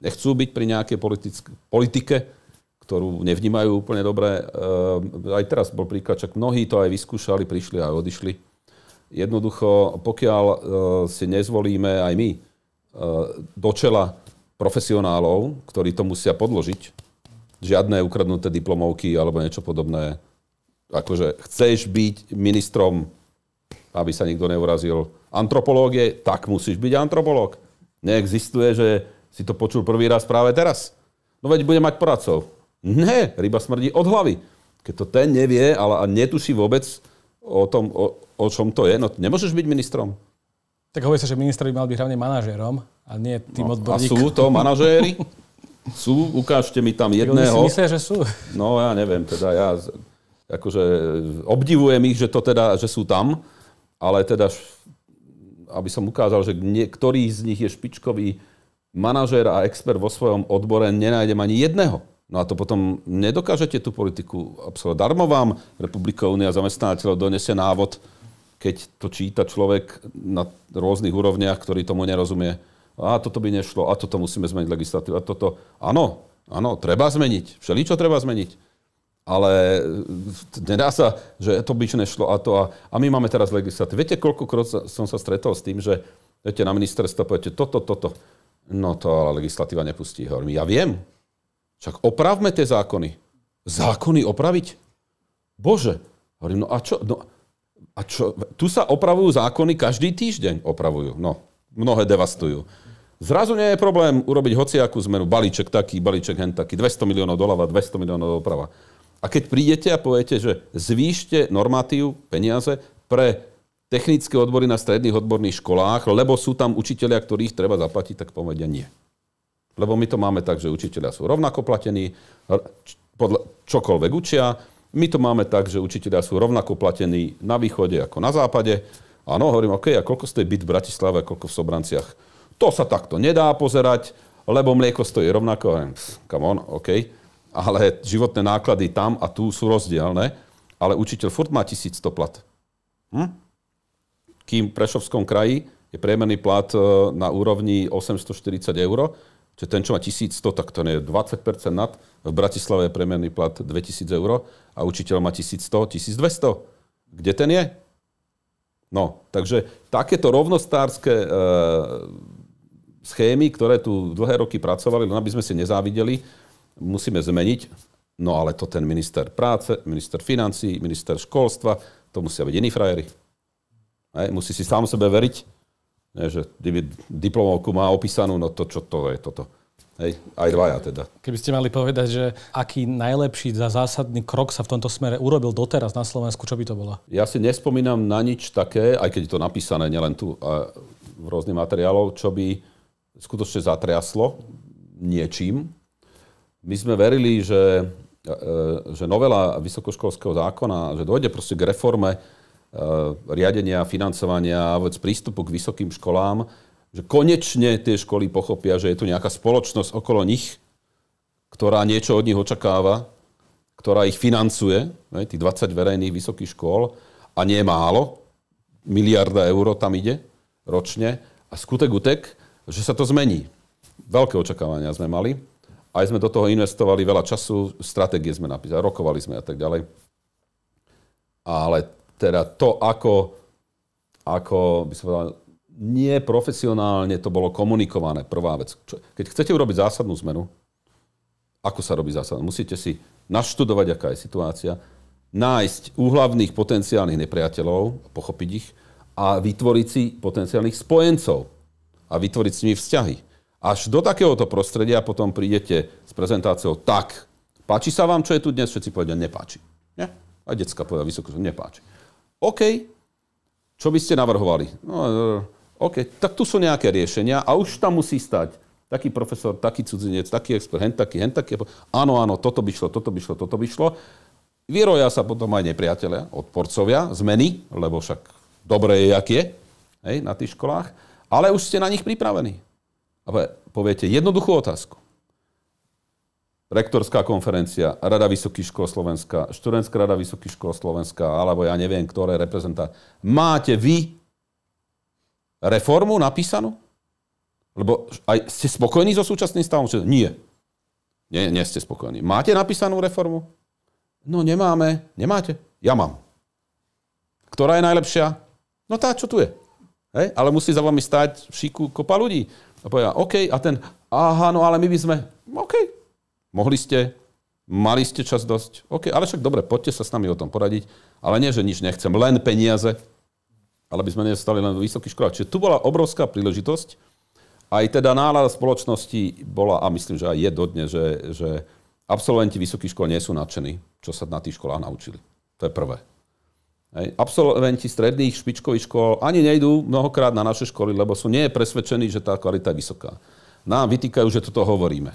nechcú byť pri nejakej politike, ktorú nevnímajú úplne dobre. Ehm, aj teraz bol príklad, čak mnohí to aj vyskúšali, prišli a odišli. Jednoducho, pokiaľ ehm, si nezvolíme aj my ehm, do čela profesionálov, ktorí to musia podložiť, žiadne ukradnuté diplomovky alebo niečo podobné, akože chceš byť ministrom, aby sa nikto neurazil, antropológie, tak musíš byť antropológ. Neexistuje, že si to počul prvý raz práve teraz. No veď bude mať poradcov. Ne, ryba smrdí od hlavy. Keď to ten nevie, ale a netuší vôbec o tom, o, o čom to je, no nemôžeš byť ministrom. Tak hovorí sa, že minister by mal byť hlavne manažérom a nie tým no, odborníkom. A sú to manažéri? sú, ukážte mi tam jedného. Tak myslia, že sú. No ja neviem, teda ja akože obdivujem ich, že to teda, že sú tam, ale teda, aby som ukázal, že niektorý z nich je špičkový manažér a expert vo svojom odbore, nenájdem ani jedného. No a to potom nedokážete tú politiku absolvovať. Darmo vám Republika Únia zamestnávateľov donese návod, keď to číta človek na rôznych úrovniach, ktorý tomu nerozumie. A toto by nešlo, a toto musíme zmeniť legislatívu, a toto. Áno, áno, treba zmeniť. Všeličo treba zmeniť. Ale e, nedá sa, že to by nešlo a to. A, a my máme teraz legislatívu. Viete, koľkokrát som sa stretol s tým, že viete, na ministerstvo poviete toto, toto. No to ale legislatíva nepustí. Hovorím, ja viem, však opravme tie zákony. Zákony opraviť? Bože. Hovorím, no a čo? No, a čo? Tu sa opravujú zákony každý týždeň. Opravujú. No, mnohé devastujú. Zrazu nie je problém urobiť hociakú zmenu. Balíček taký, balíček hen taký. 200 miliónov doľava, 200 miliónov doprava. A keď prídete a poviete, že zvýšte normatív, peniaze pre technické odbory na stredných odborných školách, lebo sú tam učiteľia, ktorých treba zaplatiť, tak povedia nie. Lebo my to máme tak, že učiteľia sú rovnako platení, podľa čokoľvek učia. My to máme tak, že učiteľia sú rovnako platení na východe ako na západe. Áno, hovorím, OK, a koľko stojí byt v Bratislave, a koľko v Sobranciach? To sa takto nedá pozerať, lebo mlieko stojí rovnako. come on, OK. Ale životné náklady tam a tu sú rozdielne. Ale učiteľ furt má 1100 plat. Hm? Kým v Prešovskom kraji je priemerný plat e, na úrovni 840 eur, Čiže ten, čo má 1100, tak to je 20% nad. V Bratislave je premenný plat 2000 eur a učiteľ má 1100, 1200. Kde ten je? No, takže takéto rovnostárske e, schémy, ktoré tu dlhé roky pracovali, len aby sme si nezávideli, musíme zmeniť. No ale to ten minister práce, minister financí, minister školstva, to musia byť iní frajeri. E, musí si sám sebe veriť, ne, že diplomovku má opísanú, no to čo to je toto. Hej, aj dvaja teda. Keby ste mali povedať, že aký najlepší za zásadný krok sa v tomto smere urobil doteraz na Slovensku, čo by to bolo? Ja si nespomínam na nič také, aj keď je to napísané nielen tu a v rôznych materiálov, čo by skutočne zatriaslo niečím. My sme verili, že, e, e, že novela vysokoškolského zákona, že dojde proste k reforme e, riadenia, financovania a vôbec prístupu k vysokým školám, že konečne tie školy pochopia, že je tu nejaká spoločnosť okolo nich, ktorá niečo od nich očakáva, ktorá ich financuje, ne, tých 20 verejných vysokých škôl, a nie je málo, miliarda eur tam ide ročne, a skutek utek, že sa to zmení. Veľké očakávania sme mali, aj sme do toho investovali veľa času, stratégie sme napísali, rokovali sme a tak ďalej. Ale teda to, ako, ako by som povedal, nie profesionálne to bolo komunikované, prvá vec. Keď chcete urobiť zásadnú zmenu, ako sa robí zásadná, musíte si naštudovať, aká je situácia, nájsť úhlavných potenciálnych nepriateľov, pochopiť ich a vytvoriť si potenciálnych spojencov a vytvoriť s nimi vzťahy. Až do takéhoto prostredia potom prídete s prezentáciou tak, páči sa vám, čo je tu dnes, všetci povedia, nepáči. Nie? A detská povedia vysoko, že nepáči. OK, čo by ste navrhovali? No, e, OK, tak tu sú nejaké riešenia a už tam musí stať taký profesor, taký cudzinec, taký expert, hen taký, hen taký. Áno, áno, toto by šlo, toto by šlo, toto by šlo. Vyroja sa potom aj nepriatelia, odporcovia, zmeny, lebo však dobre je, jak je hej, na tých školách, ale už ste na nich pripravení. A poviete jednoduchú otázku. Rektorská konferencia, Rada Vysokých škôl Slovenska, Študentská rada Vysokých škôl Slovenska, alebo ja neviem, ktoré reprezentá. Máte vy reformu napísanú? Lebo aj ste spokojní so súčasným stavom? Nie. Nie, nie ste spokojní. Máte napísanú reformu? No nemáme. Nemáte? Ja mám. Ktorá je najlepšia? No tá, čo tu je. Hej? Ale musí za vami stať v šíku kopa ľudí. A povedia, OK, a ten, aha, no ale my by sme, OK, mohli ste, mali ste čas dosť, OK, ale však dobre, poďte sa s nami o tom poradiť, ale nie, že nič nechcem, len peniaze, ale aby sme nestali len v vysokých školách. Čiže tu bola obrovská príležitosť. Aj teda nálada spoločnosti bola, a myslím, že aj je dodne, že, že absolventi vysokých škôl nie sú nadšení, čo sa na tých školách naučili. To je prvé. Hej. Absolventi stredných špičkových škôl ani nejdú mnohokrát na naše školy, lebo sú nie presvedčení, že tá kvalita je vysoká. Nám vytýkajú, že toto hovoríme.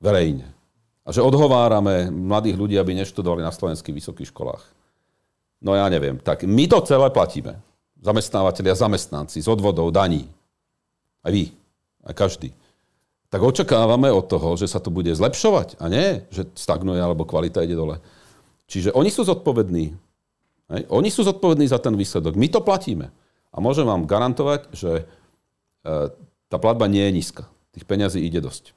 Verejne. A že odhovárame mladých ľudí, aby neštudovali na slovenských vysokých školách. No ja neviem. Tak my to celé platíme. Zamestnávateľia, zamestnanci z odvodov, daní. Aj vy. Aj každý. Tak očakávame od toho, že sa to bude zlepšovať. A nie, že stagnuje alebo kvalita ide dole. Čiže oni sú zodpovední. Hej? Oni sú zodpovední za ten výsledok. My to platíme. A môžem vám garantovať, že eh, tá platba nie je nízka. Tých peňazí ide dosť.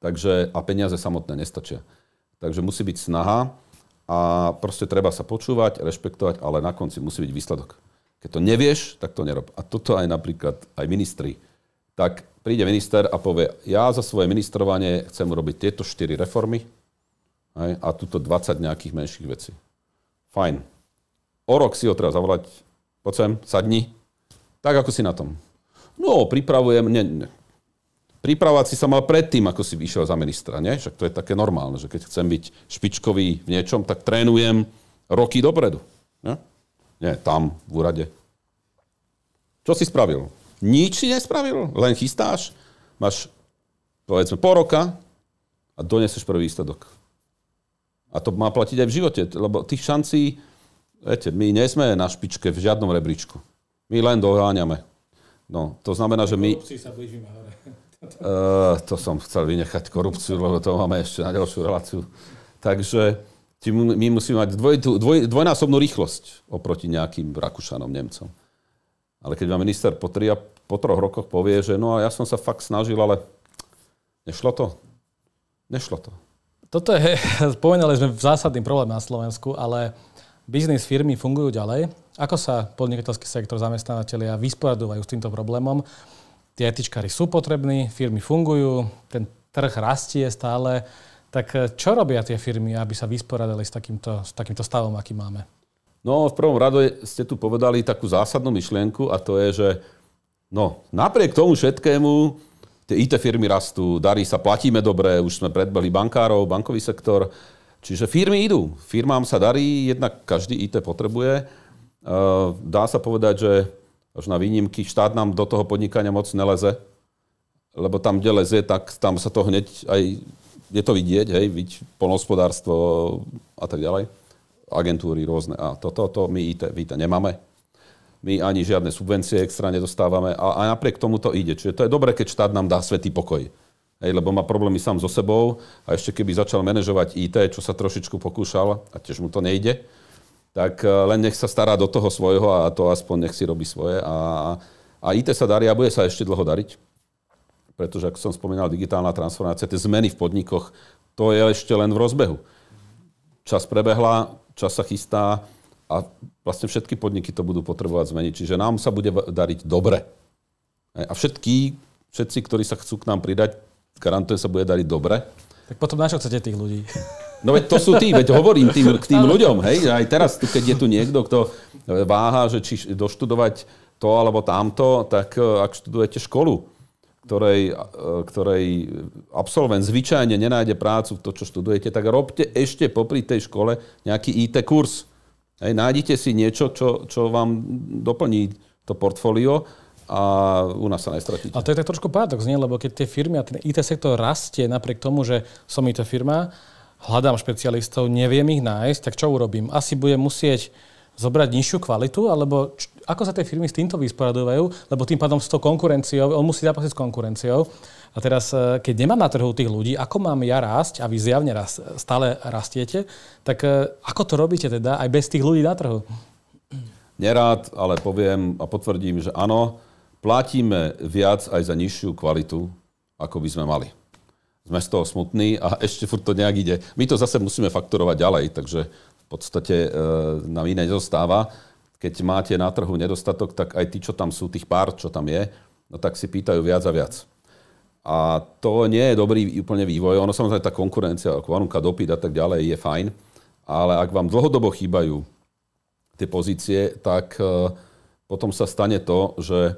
Takže, a peniaze samotné nestačia. Takže musí byť snaha a proste treba sa počúvať, rešpektovať, ale na konci musí byť výsledok. Keď to nevieš, tak to nerob. A toto aj napríklad aj ministri. Tak príde minister a povie, ja za svoje ministrovanie chcem urobiť tieto štyri reformy aj, a tuto 20 nejakých menších vecí. Fajn. O rok si ho treba zavolať, poď sem, sadni. Tak ako si na tom. No, pripravujem, ne, ne, pripravovať si sa mal predtým, ako si vyšiel za ministra. Nie? Však to je také normálne, že keď chcem byť špičkový v niečom, tak trénujem roky dopredu. Nie, nie tam, v úrade. Čo si spravil? Nič si nespravil, len chystáš, máš povedzme po roka a doneseš prvý výsledok. A to má platiť aj v živote, lebo tých šancí, viete, my nie sme na špičke v žiadnom rebríčku. My len doháňame. No, to znamená, že my... sa blížime Uh, to som chcel vynechať korupciu, lebo to máme ešte na ďalšiu reláciu. Takže my musíme mať dvoj, dvoj, dvojnásobnú rýchlosť oproti nejakým Rakúšanom, Nemcom. Ale keď vám minister po, tri a, po troch rokoch povie, že no a ja som sa fakt snažil, ale nešlo to. Nešlo to. Toto je, spomenali sme zásadný problém na Slovensku, ale biznis firmy fungujú ďalej. Ako sa podnikateľský sektor, zamestnávateľia vysporadujú s týmto problémom? tie etičkári sú potrební, firmy fungujú, ten trh rastie stále. Tak eh, čo robia tie firmy, aby sa vysporadali s takýmto, s takýmto stavom, aký máme? No, v prvom rade ste tu povedali takú zásadnú myšlienku a to je, že no, napriek tomu všetkému tie IT firmy rastú, darí sa, platíme dobre, už sme predbehli bankárov, bankový sektor, čiže firmy idú. Firmám sa darí, jednak každý IT potrebuje. Eh, dá sa povedať, že až na výnimky. Štát nám do toho podnikania moc neleze, lebo tam, kde leze, tak tam sa to hneď aj, je to vidieť, hej, vidieť polnohospodárstvo a tak ďalej, agentúry rôzne a toto, to, to my IT, IT nemáme. My ani žiadne subvencie extra nedostávame a, a napriek tomu to ide. Čiže to je dobré, keď štát nám dá svetý pokoj. Hej, lebo má problémy sám so sebou a ešte keby začal manažovať IT, čo sa trošičku pokúšal a tiež mu to nejde, tak eh, len nech sa stará do toho svojho a to aspoň nech si robí svoje. A, a IT sa darí a bude sa ešte dlho dariť, pretože, ako som spomínal, digitálna transformácia, tie zmeny v podnikoch, to je ešte len v rozbehu. Čas prebehla, čas sa chystá a vlastne všetky podniky to budú potrebovať zmeniť. Čiže nám sa bude dariť dobre. E, a všetky, všetci, ktorí sa chcú k nám pridať, garantujem sa bude dariť dobre. Tak potom na čo chcete tých ľudí? No veď to sú tí, veď hovorím tým, k tým ľuďom, hej, aj teraz, keď je tu niekto, kto e, váha, že či doštudovať to alebo tamto, tak e, ak študujete školu, ktorej, e, ktorej absolvent zvyčajne nenájde prácu v to, čo študujete, tak robte ešte popri tej škole nejaký IT kurz. Hej, nájdite si niečo, čo, čo vám doplní to portfólio a u nás sa nestratíte. A to je tak trošku paradox, nie? Lebo keď tie firmy a ten IT sektor rastie napriek tomu, že som IT firma, hľadám špecialistov, neviem ich nájsť, tak čo urobím? Asi budem musieť zobrať nižšiu kvalitu, alebo č- ako sa tie firmy s týmto vysporadujú, lebo tým pádom s tou konkurenciou, on musí zapasiť s konkurenciou. A teraz, e, keď nemám na trhu tých ľudí, ako mám ja rásť, a vy zjavne rast, stále rastiete, tak e, ako to robíte teda aj bez tých ľudí na trhu? Nerád, ale poviem a potvrdím, že áno, platíme viac aj za nižšiu kvalitu, ako by sme mali sme z toho smutní a ešte furt to nejak ide. My to zase musíme fakturovať ďalej, takže v podstate e, nám iné zostáva. Keď máte na trhu nedostatok, tak aj tí, čo tam sú, tých pár, čo tam je, no tak si pýtajú viac a viac. A to nie je dobrý úplne vývoj. Ono samozrejme tá konkurencia, kvanumka dopyt a tak ďalej je fajn, ale ak vám dlhodobo chýbajú tie pozície, tak e, potom sa stane to, že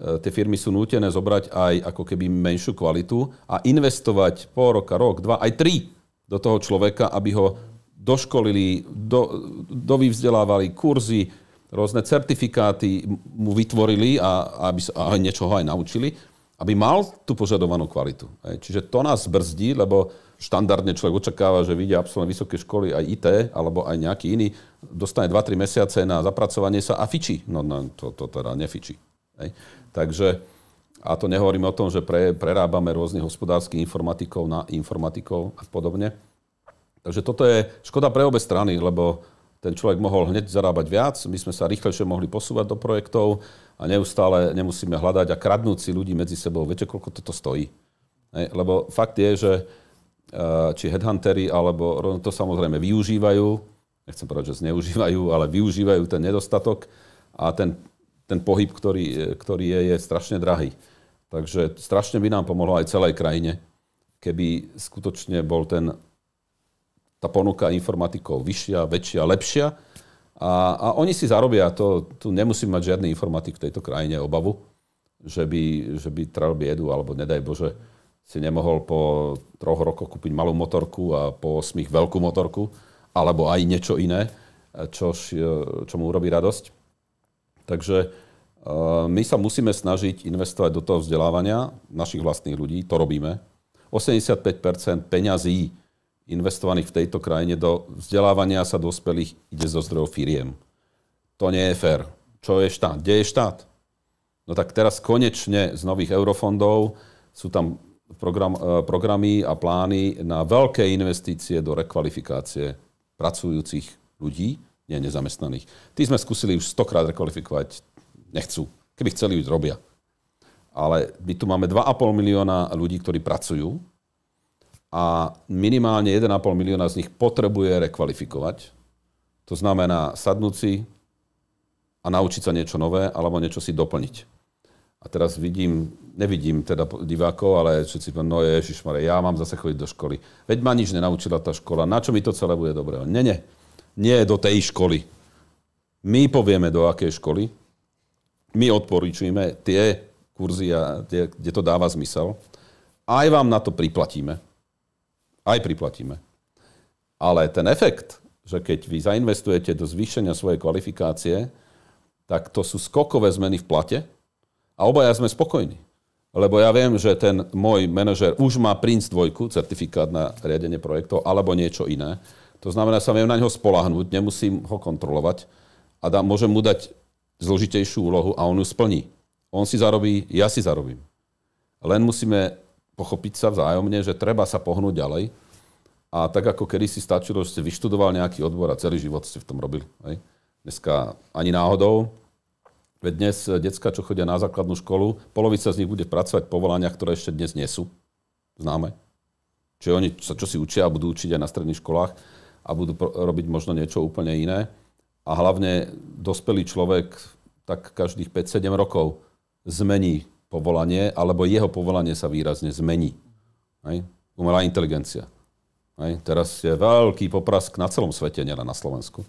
E, tie firmy sú nútené zobrať aj ako keby menšiu kvalitu a investovať po roka, rok, dva, aj tri do toho človeka, aby ho doškolili, do, dovyvzdelávali kurzy, rôzne certifikáty mu vytvorili a, aby sa, niečo ho aj naučili, aby mal tú požadovanú kvalitu. Čiže to nás brzdí, lebo štandardne človek očakáva, že vidia absolútne vysoké školy aj IT alebo aj nejaký iný, dostane 2-3 mesiace na zapracovanie sa a fičí. No, no to, to teda nefičí. Hej. Takže, a to nehovorím o tom, že pre, prerábame rôznych hospodárskych informatikov na informatikov a podobne. Takže toto je škoda pre obe strany, lebo ten človek mohol hneď zarábať viac, my sme sa rýchlejšie mohli posúvať do projektov a neustále nemusíme hľadať a kradnúť si ľudí medzi sebou. Viete, koľko toto stojí? Hej. Lebo fakt je, že eh, či headhuntery, alebo to samozrejme využívajú, nechcem povedať, že zneužívajú, ale využívajú ten nedostatok a ten ten pohyb, ktorý, ktorý je, je strašne drahý. Takže strašne by nám pomohlo aj celej krajine, keby skutočne bol ten, tá ponuka informatikov vyššia, väčšia, lepšia. A, a oni si zarobia, to, tu nemusí mať žiadny informatik v tejto krajine obavu, že by, že by trel biedu, alebo nedaj Bože, si nemohol po troch rokoch kúpiť malú motorku a po osmých veľkú motorku, alebo aj niečo iné, čo, čo mu urobí radosť. Takže e, my sa musíme snažiť investovať do toho vzdelávania našich vlastných ľudí, to robíme. 85 peňazí investovaných v tejto krajine do vzdelávania sa dospelých ide zo zdrojov firiem. To nie je fér. Čo je štát? Kde je štát? No tak teraz konečne z nových eurofondov sú tam program, e, programy a plány na veľké investície do rekvalifikácie pracujúcich ľudí, je nezamestnaných. Tí sme skúsili už stokrát rekvalifikovať, nechcú. Keby chceli, už robia. Ale my tu máme 2,5 milióna ľudí, ktorí pracujú a minimálne 1,5 milióna z nich potrebuje rekvalifikovať. To znamená sadnúť si a naučiť sa niečo nové alebo niečo si doplniť. A teraz vidím, nevidím teda divákov, ale všetci povedali, no ježišmarie, ja mám zase chodiť do školy. Veď ma nič nenaučila tá škola, na čo mi to celé bude dobré? Ne, ne nie do tej školy. My povieme, do akej školy. My odporúčujeme tie kurzy, tie, kde to dáva zmysel. Aj vám na to priplatíme. Aj priplatíme. Ale ten efekt, že keď vy zainvestujete do zvýšenia svojej kvalifikácie, tak to sú skokové zmeny v plate a obaja sme spokojní. Lebo ja viem, že ten môj manažer už má princ dvojku certifikát na riadenie projektov, alebo niečo iné. To znamená, že sa viem na neho spolahnúť, nemusím ho kontrolovať a dá, môžem mu dať zložitejšiu úlohu a on ju splní. On si zarobí, ja si zarobím. Len musíme pochopiť sa vzájomne, že treba sa pohnúť ďalej. A tak ako kedy si stačilo, že ste vyštudoval nejaký odbor a celý život ste v tom robili. Hej? Dneska ani náhodou. Veď dnes eh, decka, čo chodia na základnú školu, polovica z nich bude pracovať povolania, ktoré ešte dnes nie sú známe. Čiže oni sa čo si učia a budú učiť aj na stredných školách a budú robiť možno niečo úplne iné. A hlavne dospelý človek tak každých 5-7 rokov zmení povolanie, alebo jeho povolanie sa výrazne zmení. Hej? Umelá inteligencia. Hej? Teraz je veľký poprask na celom svete, nielen na Slovensku.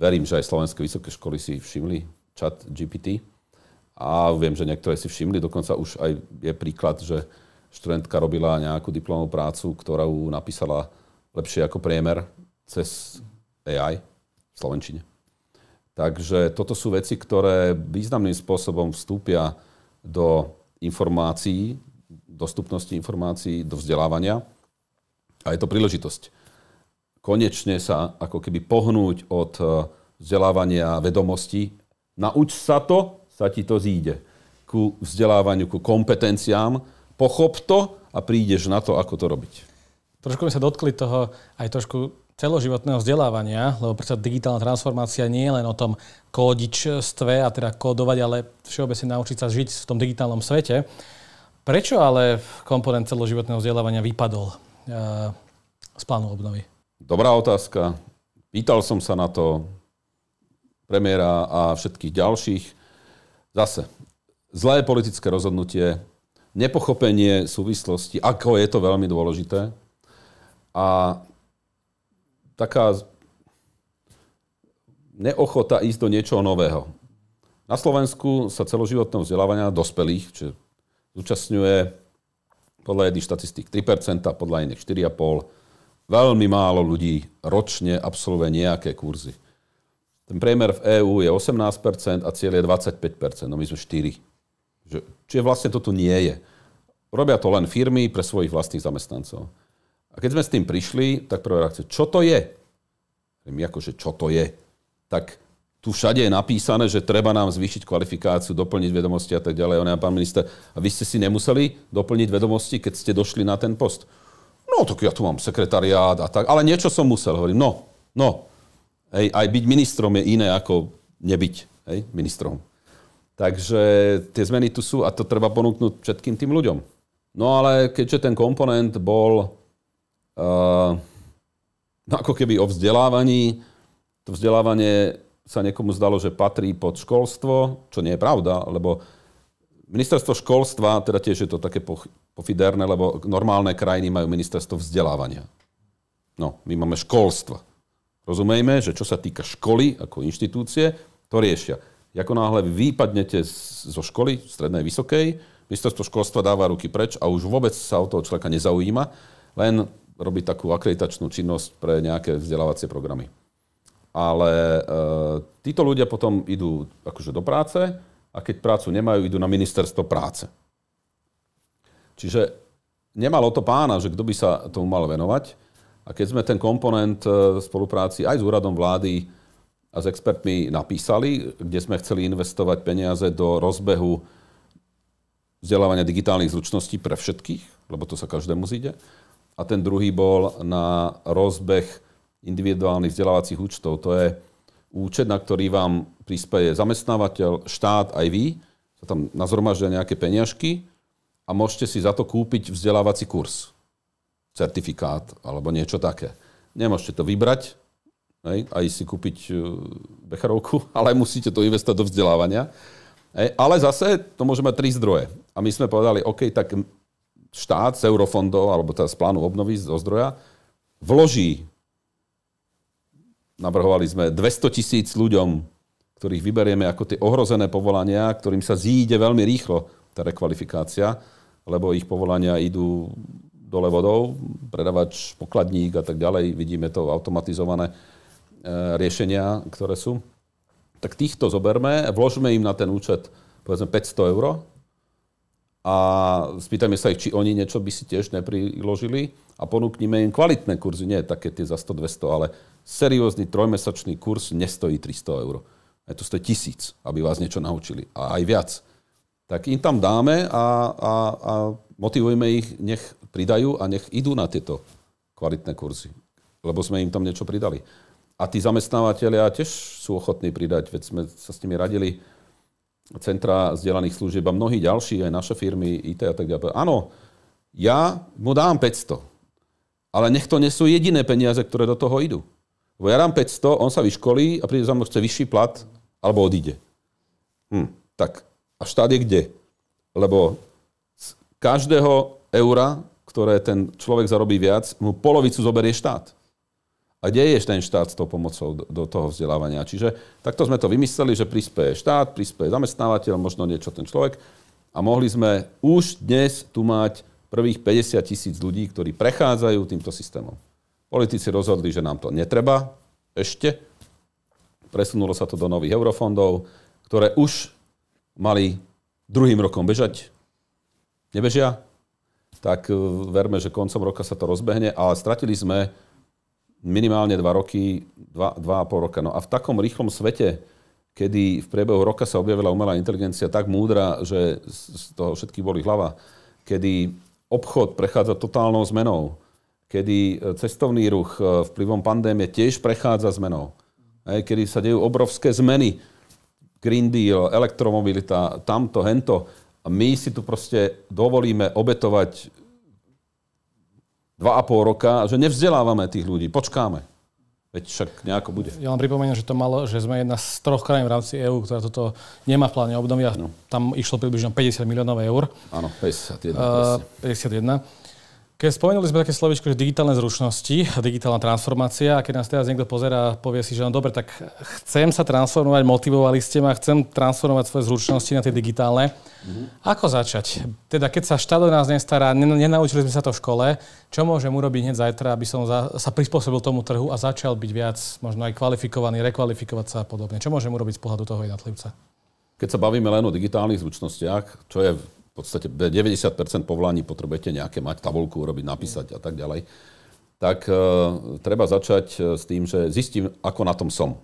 Verím, že aj slovenské vysoké školy si všimli chat GPT. A viem, že niektoré si všimli, dokonca už aj je príklad, že študentka robila nejakú diplomovú prácu, ktorú napísala lepšie ako priemer cez AI v Slovenčine. Takže toto sú veci, ktoré významným spôsobom vstúpia do informácií, dostupnosti informácií, do vzdelávania. A je to príležitosť. Konečne sa ako keby pohnúť od e, vzdelávania vedomostí. Nauč sa to, sa ti to zíde. Ku vzdelávaniu, ku kompetenciám. Pochop to a prídeš na to, ako to robiť. Trošku mi sa dotkli toho aj trošku celoživotného vzdelávania, lebo predsa digitálna transformácia nie je len o tom kódičstve a teda kódovať, ale všeobecne naučiť sa žiť v tom digitálnom svete. Prečo ale komponent celoživotného vzdelávania vypadol eh, z plánu obnovy? Dobrá otázka. Pýtal som sa na to premiéra a všetkých ďalších. Zase, zlé politické rozhodnutie, nepochopenie súvislosti, ako je to veľmi dôležité. A taká neochota ísť do niečoho nového. Na Slovensku sa celoživotného vzdelávania dospelých, čo zúčastňuje podľa jedných štatistík 3%, podľa iných 4,5%. Veľmi málo ľudí ročne absolvuje nejaké kurzy. Ten priemer v EÚ je 18% a cieľ je 25%, no my sme 4. Čiže vlastne toto nie je. Robia to len firmy pre svojich vlastných zamestnancov. A keď sme s tým prišli, tak prvá reakcia, čo to je? My akože, čo to je? Tak tu všade je napísané, že treba nám zvýšiť kvalifikáciu, doplniť vedomosti a tak ďalej. On pán minister, a vy ste si nemuseli doplniť vedomosti, keď ste došli na ten post. No, tak ja tu mám sekretariát a tak, ale niečo som musel, hovorím, no, no. Hej, aj byť ministrom je iné ako nebyť hej, ministrom. Takže tie zmeny tu sú a to treba ponúknuť všetkým tým ľuďom. No ale keďže ten komponent bol Eh, no, ako keby o vzdelávaní. To vzdelávanie sa niekomu zdalo, že patrí pod školstvo, čo nie je pravda, lebo ministerstvo školstva, teda tiež je to také pofiderné, lebo normálne krajiny majú ministerstvo vzdelávania. No, my máme školstva. Rozumejme, že čo sa týka školy ako inštitúcie, to riešia. Ako náhle vypadnete zo školy, strednej, vysokej, ministerstvo školstva dáva ruky preč a už vôbec sa o toho človeka nezaujíma, len robiť takú akreditačnú činnosť pre nejaké vzdelávacie programy. Ale e, títo ľudia potom idú akože do práce a keď prácu nemajú, idú na ministerstvo práce. Čiže nemalo to pána, že kto by sa tomu mal venovať. A keď sme ten komponent v eh, spolupráci aj s úradom vlády a s expertmi napísali, kde sme chceli investovať peniaze do rozbehu vzdelávania digitálnych zručností pre všetkých, lebo to sa každému zíde, a ten druhý bol na rozbeh individuálnych vzdelávacích účtov. To je účet, na ktorý vám prispieje zamestnávateľ, štát, aj vy. Sa tam nazromažia nejaké peňažky a môžete si za to kúpiť vzdelávací kurz. Certifikát alebo niečo také. Nemôžete to vybrať, hej, aj si kúpiť e, becharovku, ale musíte to investovať do vzdelávania. Hej, ale zase to môže mať tri zdroje. A my sme povedali, OK, tak štát z eurofondov, alebo teda z plánu obnovy, zo zdroja, vloží, navrhovali sme 200 tisíc ľuďom, ktorých vyberieme ako tie ohrozené povolania, ktorým sa zíde veľmi rýchlo tá rekvalifikácia, lebo ich povolania idú dole vodou, predavač, pokladník a tak ďalej, vidíme to automatizované e, riešenia, ktoré sú. Tak týchto zoberme, vložme im na ten účet povedzme 500 eur a spýtajme sa ich, či oni niečo by si tiež nepriložili a ponúknime im kvalitné kurzy, nie také tie za 100-200, ale seriózny trojmesačný kurz nestojí 300 eur. Je to stojí tisíc, aby vás niečo naučili. A aj viac. Tak im tam dáme a, a, a motivujeme ich, nech pridajú a nech idú na tieto kvalitné kurzy. Lebo sme im tam niečo pridali. A tí zamestnávateľia tiež sú ochotní pridať, veď sme sa s nimi radili centra vzdelaných služieb a mnohí ďalší, aj naše firmy, IT a tak ďalej. Áno, ja mu dám 500, ale nech to nie sú jediné peniaze, ktoré do toho idú. Lebo ja dám 500, on sa vyškolí a príde za mnou, chce vyšší plat, alebo odíde. Hm, tak, a štát je kde? Lebo z každého eura, ktoré ten človek zarobí viac, mu polovicu zoberie štát. A kde je ten štát s tou pomocou do toho vzdelávania? Čiže takto sme to vymysleli, že prispieje štát, prispieje zamestnávateľ, možno niečo ten človek. A mohli sme už dnes tu mať prvých 50 tisíc ľudí, ktorí prechádzajú týmto systémom. Politici rozhodli, že nám to netreba ešte. Presunulo sa to do nových eurofondov, ktoré už mali druhým rokom bežať. Nebežia? Tak eh, verme, že koncom roka sa to rozbehne, ale stratili sme minimálne 2 roky, 2,5 roka. No a v takom rýchlom svete, kedy v priebehu roka sa objavila umelá inteligencia tak múdra, že z toho všetkých boli hlava, kedy obchod prechádza totálnou zmenou, kedy e, cestovný ruch e, vplyvom pandémie tiež prechádza zmenou, kedy sa dejú obrovské zmeny, Green Deal, elektromobilita, tamto, hento. A my si tu proste dovolíme obetovať dva a pol roka, že nevzdelávame tých ľudí, počkáme. Veď však nejako bude. Ja len pripomeniem, že, to malo, že sme jedna z troch krajín v rámci EÚ, ktorá toto nemá v pláne obnovy a no. tam išlo približne 50 miliónov eur. Áno, 51. Uh, 51. Keď spomenuli sme také slovičko, že digitálne zručnosti, digitálna transformácia, a keď nás teraz niekto pozera a povie si, že no dobre, tak chcem sa transformovať, motivovali ste ma, chcem transformovať svoje zručnosti na tie digitálne. Mm-hmm. Ako začať? Teda keď sa štát nás nestará, nenaučili sme sa to v škole, čo môžem urobiť hneď zajtra, aby som za, sa prispôsobil tomu trhu a začal byť viac možno aj kvalifikovaný, rekvalifikovať sa a podobne? Čo môžem urobiť z pohľadu toho jednotlivca? Keď sa bavíme len o digitálnych zručnostiach, čo je v podstate 90% povolaní potrebujete nejaké mať, tabulku urobiť, napísať a tak ďalej, tak uh, treba začať e, s tým, že zistím, ako na tom som.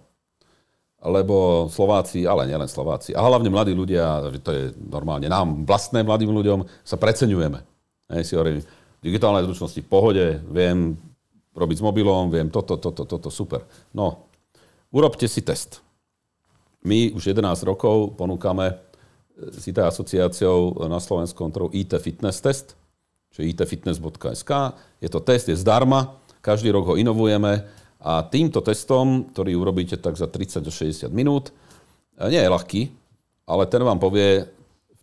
Lebo Slováci, ale nielen Slováci, a hlavne mladí ľudia, to je normálne nám, vlastné mladým ľuďom, sa preceňujeme. Hej, si hovorím, digitálne zručnosti v pohode, viem robiť s mobilom, viem toto, toto, toto, super. No, urobte si test. My už 11 rokov ponúkame s IT asociáciou na Slovenskom kontrolu IT Fitness Test, čiže itfitness.sk. Je to test, je zdarma, každý rok ho inovujeme a týmto testom, ktorý urobíte tak za 30 až 60 minút, e, nie je ľahký, ale ten vám povie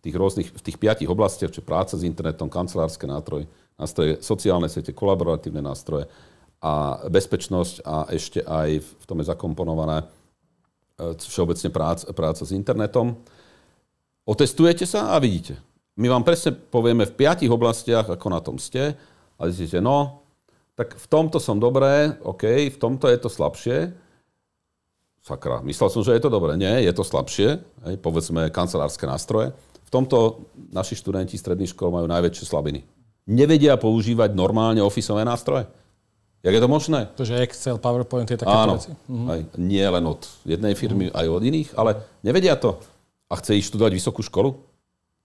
v tých rôznych, v tých piatich oblastiach, či práca s internetom, kancelárske nástroje, nástroje, sociálne siete, kolaboratívne nástroje a bezpečnosť a ešte aj v tom je zakomponované e, všeobecne práca, práca s internetom. Otestujete sa a vidíte. My vám presne povieme v piatich oblastiach, ako na tom ste a zistíte, no, tak v tomto som dobré, OK, v tomto je to slabšie. Sakra, myslel som, že je to dobré. Nie, je to slabšie, hej, povedzme kancelárske nástroje. V tomto naši študenti stredných škôl majú najväčšie slabiny. Nevedia používať normálne ofisové nástroje. Jak je to možné? To, že Excel, PowerPoint je také Áno, veci. Mhm. nie len od jednej firmy, mhm. aj od iných, ale nevedia to a chce ísť študovať vysokú školu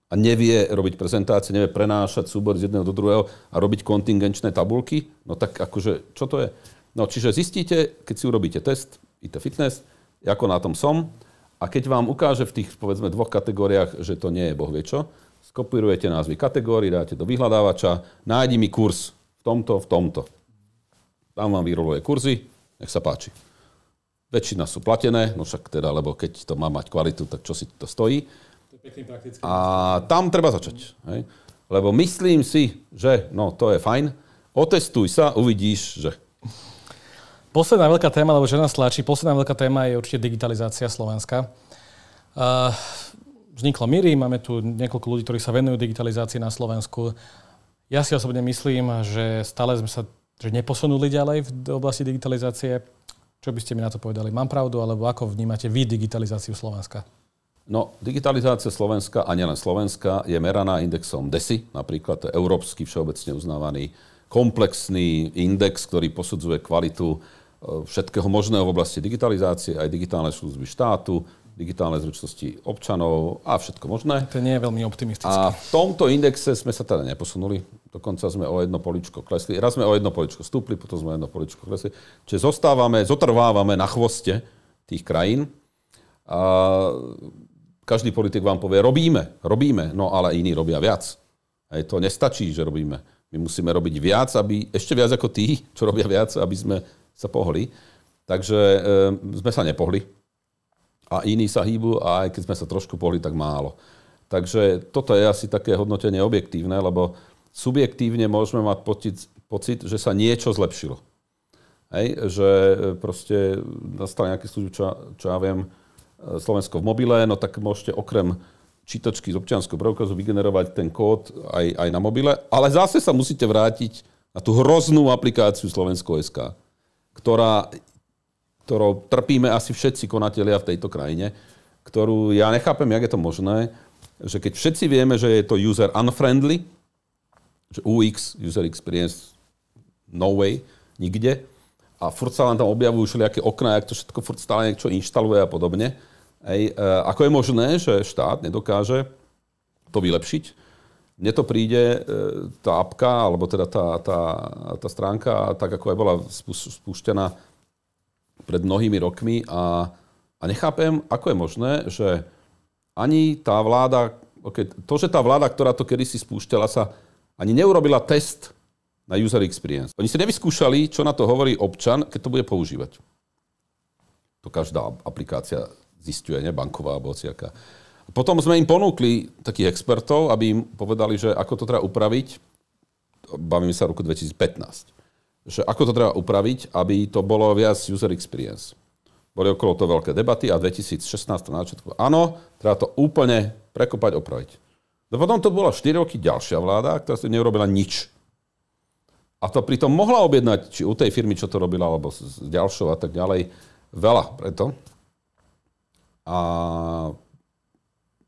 a nevie robiť prezentácie, nevie prenášať súbor z jedného do druhého a robiť kontingenčné tabulky, no tak akože, čo to je? No čiže zistíte, keď si urobíte test, IT fitness, ako na tom som, a keď vám ukáže v tých, povedzme, dvoch kategóriách, že to nie je boh vie čo, skopírujete názvy kategórií, dáte do vyhľadávača, nájdi mi kurz v tomto, v tomto. Tam vám vyroluje kurzy, nech sa páči. Väčšina sú platené, no však teda, lebo keď to má mať kvalitu, tak čo si to stojí. A tam treba začať. Hej? Lebo myslím si, že no to je fajn, otestuj sa, uvidíš, že... Posledná veľká téma, lebo žena stlačí, posledná veľká téma je určite digitalizácia Slovenska. Uh, vzniklo MIRI, máme tu niekoľko ľudí, ktorí sa venujú digitalizácii na Slovensku. Ja si osobne myslím, že stále sme sa že neposunuli ďalej v oblasti digitalizácie. Čo by ste mi na to povedali? Mám pravdu, alebo ako vnímate vy digitalizáciu Slovenska? No, digitalizácia Slovenska, a nielen Slovenska, je meraná indexom DESI, napríklad to je európsky všeobecne uznávaný komplexný index, ktorý posudzuje kvalitu eh, všetkého možného v oblasti digitalizácie, aj digitálne služby štátu, digitálne zručnosti občanov a všetko možné. To nie je veľmi optimistické. A v tomto indexe sme sa teda neposunuli. Dokonca sme o jedno poličko klesli. Raz sme o jedno poličko stúpli, potom sme o jedno poličko klesli. Čiže zostávame, zotrvávame na chvoste tých krajín. A každý politik vám povie, robíme, robíme, no ale iní robia viac. A to nestačí, že robíme. My musíme robiť viac, aby, ešte viac ako tí, čo robia viac, aby sme sa pohli. Takže e, sme sa nepohli a iní sa hýbu a aj keď sme sa trošku pohli, tak málo. Takže toto je asi také hodnotenie objektívne, lebo subjektívne môžeme mať pocit, pocit že sa niečo zlepšilo. Hej, že e, proste nastala nejaký služby, čo, čo ja viem, e, Slovensko v mobile, no tak môžete okrem čítačky z občianského preukazu vygenerovať ten kód aj, aj na mobile, ale zase sa musíte vrátiť na tú hroznú aplikáciu Slovensko.sk, ktorá ktorou trpíme asi všetci konatelia v tejto krajine, ktorú ja nechápem, jak je to možné, že keď všetci vieme, že je to user unfriendly, že UX, user experience, no way, nikde, a furt sa len tam objavujú všelijaké okna, jak to všetko furt stále niečo inštaluje a podobne. Ej, e, ako je možné, že štát nedokáže to vylepšiť? Mne to príde, e, tá apka, alebo teda tá, tá, tá stránka, tak ako aj bola spúšťaná pred mnohými rokmi a, a nechápem, ako je možné, že ani tá vláda, okay, to, že tá vláda, ktorá to kedysi spúšťala, sa ani neurobila test na user experience. Oni si nevyskúšali, čo na to hovorí občan, keď to bude používať. To každá aplikácia zistuje, ne? banková alebo ociaká. Potom sme im ponúkli takých expertov, aby im povedali, že ako to treba upraviť. Bavíme sa roku 2015 že ako to treba upraviť, aby to bolo viac user experience. Boli okolo toho veľké debaty a 2016 na začiatku, áno, treba to úplne prekopať, opraviť. No potom to bola 4 roky ďalšia vláda, ktorá si neurobila nič. A to pritom mohla objednať, či u tej firmy, čo to robila, alebo s ďalšou a tak ďalej, veľa preto. A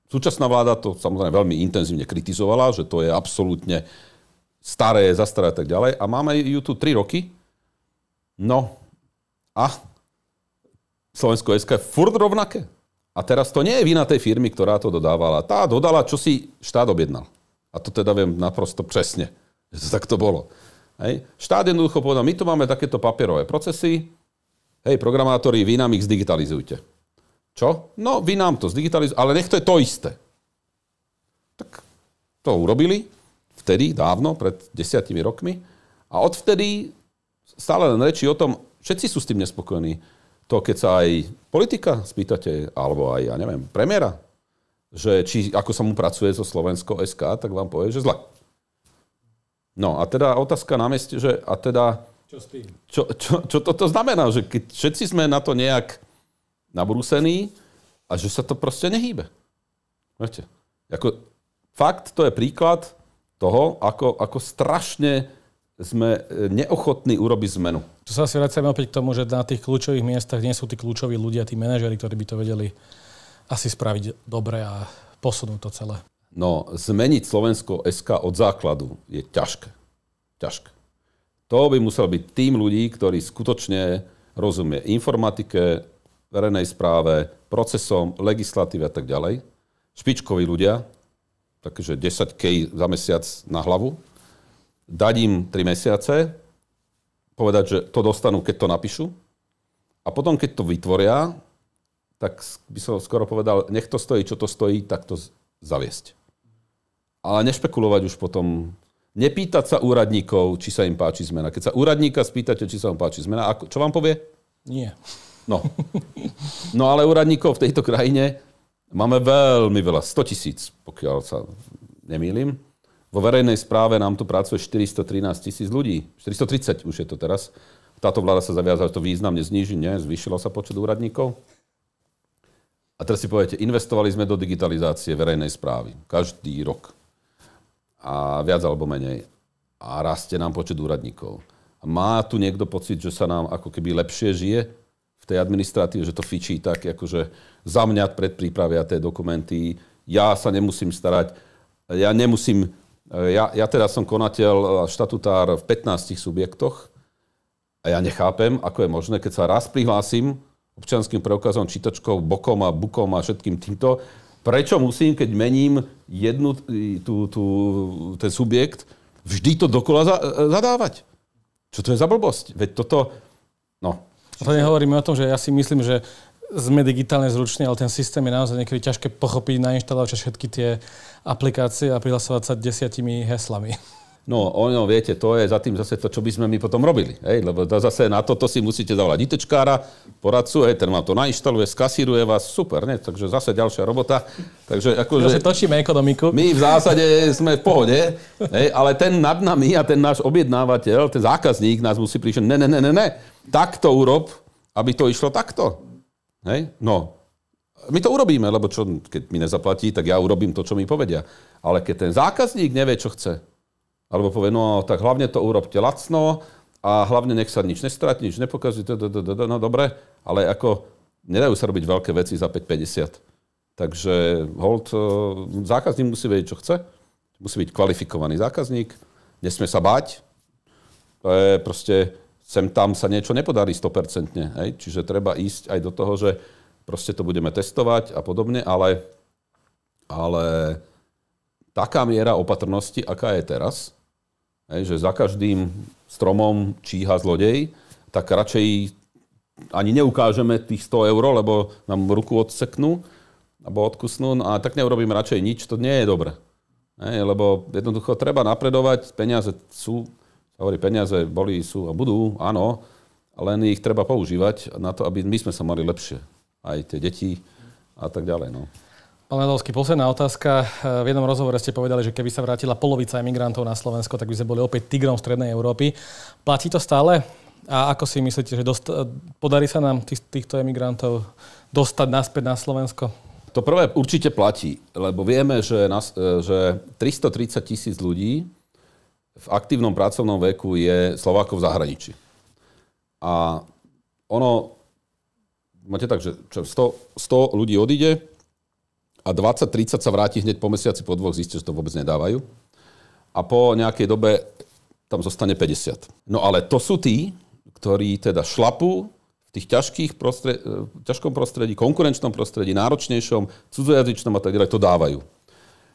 súčasná vláda to samozrejme veľmi intenzívne kritizovala, že to je absolútne uh, staré, zastaré a tak ďalej. A máme ju tu 3 roky. No a Slovensko SK je furt rovnaké. A teraz to nie je vina tej firmy, ktorá to dodávala. Tá dodala, čo si štát objednal. A to teda viem naprosto presne, že to takto bolo. Hej. Štát jednoducho povedal, my tu máme takéto papierové procesy, hej, programátori, vy nám ich zdigitalizujte. Čo? No, vy nám to zdigitalizujte, ale nech to je to isté. Tak to urobili, vtedy, dávno, pred desiatimi rokmi. A odvtedy stále len reči o tom, všetci sú s tým nespokojní. To, keď sa aj politika spýtate, alebo aj, ja neviem, premiéra, že či, ako sa mu pracuje so Slovensko SK, tak vám povie, že zle. No a teda otázka na mieste, že a teda... Čo s tým? Čo, čo, čo toto znamená, že keď všetci sme na to nejak nabrúsení a že sa to proste nehýbe. Viete? Ako, fakt, to je príklad, toho, ako, ako strašne sme e, neochotní urobiť zmenu. Tu sa asi vraciame opäť k tomu, že na tých kľúčových miestach nie sú tí kľúčoví ľudia, tí manažeri, ktorí by to vedeli asi spraviť dobre a posunúť to celé. No, zmeniť Slovensko SK od základu je ťažké. Ťažké. To by musel byť tým ľudí, ktorí skutočne rozumie informatike, verejnej správe, procesom, legislatíve a tak ďalej. Špičkoví ľudia, takže 10 kej za mesiac na hlavu, dať im 3 mesiace, povedať, že to dostanú, keď to napíšu a potom, keď to vytvoria, tak by som skoro povedal, nech to stojí, čo to stojí, tak to zaviesť. Ale nešpekulovať už potom, nepýtať sa úradníkov, či sa im páči zmena. Keď sa úradníka spýtate, či sa vám páči zmena, ako, čo vám povie? Nie. No. No ale úradníkov v tejto krajine Máme veľmi veľa, 100 tisíc, pokiaľ sa nemýlim. Vo verejnej správe nám tu pracuje 413 tisíc ľudí. 430 už je to teraz. Táto vláda sa zaviazala, že to významne zniží, nie? Zvýšilo sa počet úradníkov. A teraz si poviete, investovali sme do digitalizácie verejnej správy. Každý rok. A viac alebo menej. A rastie nám počet úradníkov. Má tu niekto pocit, že sa nám ako keby lepšie žije? tej administratíve, že to fičí tak, akože za mňa predprípravia tie dokumenty, ja sa nemusím starať, ja nemusím, e, ja, ja teraz som konateľ štatutár v 15 subjektoch a ja nechápem, ako je možné, keď sa raz prihlásim občianským preukazom, čítačkou, bokom a bukom a všetkým týmto, prečo musím, keď mením jednu, e, tú, tú, ten subjekt, vždy to dokola e, zadávať? Čo to je za blbosť? Veď toto, no, a to nehovoríme o tom, že ja si myslím, že sme digitálne zruční, ale ten systém je naozaj niekedy ťažké pochopiť, nainštalovať všetky tie aplikácie a prihlasovať sa desiatimi heslami. No, ono, viete, to je za tým zase to, čo by sme my potom robili. Hej? Lebo to zase na toto si musíte zavolať ITčkára, poradcu, hej, ten vám to nainštaluje, skasíruje vás, super, ne? Takže zase ďalšia robota. Takže akože... Zase točíme ekonomiku. My v zásade sme v pohode, hej? ale ten nad nami a ten náš objednávateľ, ten zákazník nás musí prišiť, ne, ne, ne, ne, ne, takto urob, aby to išlo takto. Hej? No, my to urobíme, lebo čo, keď mi nezaplatí, tak ja urobím to, čo mi povedia. Ale keď ten zákazník nevie, čo chce, alebo povie, no tak hlavne to urobte lacno a hlavne nech sa nič nestratí, nič nepokazí, no dobre, ale ako nedajú sa robiť veľké veci za 5,50. Takže hold, e, zákazník musí vedieť, čo chce. Musí byť kvalifikovaný zákazník. Nesmie sa báť. To je proste, sem tam sa niečo nepodarí 100%. Hej? Čiže treba ísť aj do toho, že proste to budeme testovať a podobne, ale, ale taká miera opatrnosti, aká je teraz, Hej, že za každým stromom číha zlodej, tak radšej ani neukážeme tých 100 eur, lebo nám ruku odseknú alebo odkusnú, no a tak neurobím radšej nič, to nie je dobre. Hej, lebo jednoducho treba napredovať, peniaze sú, hovorí, peniaze boli, sú a budú, áno, len ich treba používať na to, aby my sme sa mali lepšie, aj tie deti a tak ďalej. No. Pán Ledovský, posledná otázka. Eh, v jednom rozhovore ste povedali, že keby sa vrátila polovica emigrantov na Slovensko, tak by sme boli opäť tigrom strednej Európy. Platí to stále? A ako si myslíte, že dost- podarí sa nám tých, týchto emigrantov dostať naspäť na Slovensko? To prvé určite platí, lebo vieme, že, nas- eh, že 330 tisíc ľudí v aktívnom pracovnom veku je Slovákov v zahraničí. A ono, máte tak, že 100, 100 ľudí odíde, a 20-30 sa vráti hneď po mesiaci, po dvoch zistí, že to vôbec nedávajú. A po nejakej dobe tam zostane 50. No ale to sú tí, ktorí teda šlapu v tých ťažkých prostre- ťažkom prostredí, konkurenčnom prostredí, náročnejšom, cudzojazyčnom a tak ďalej, to dávajú.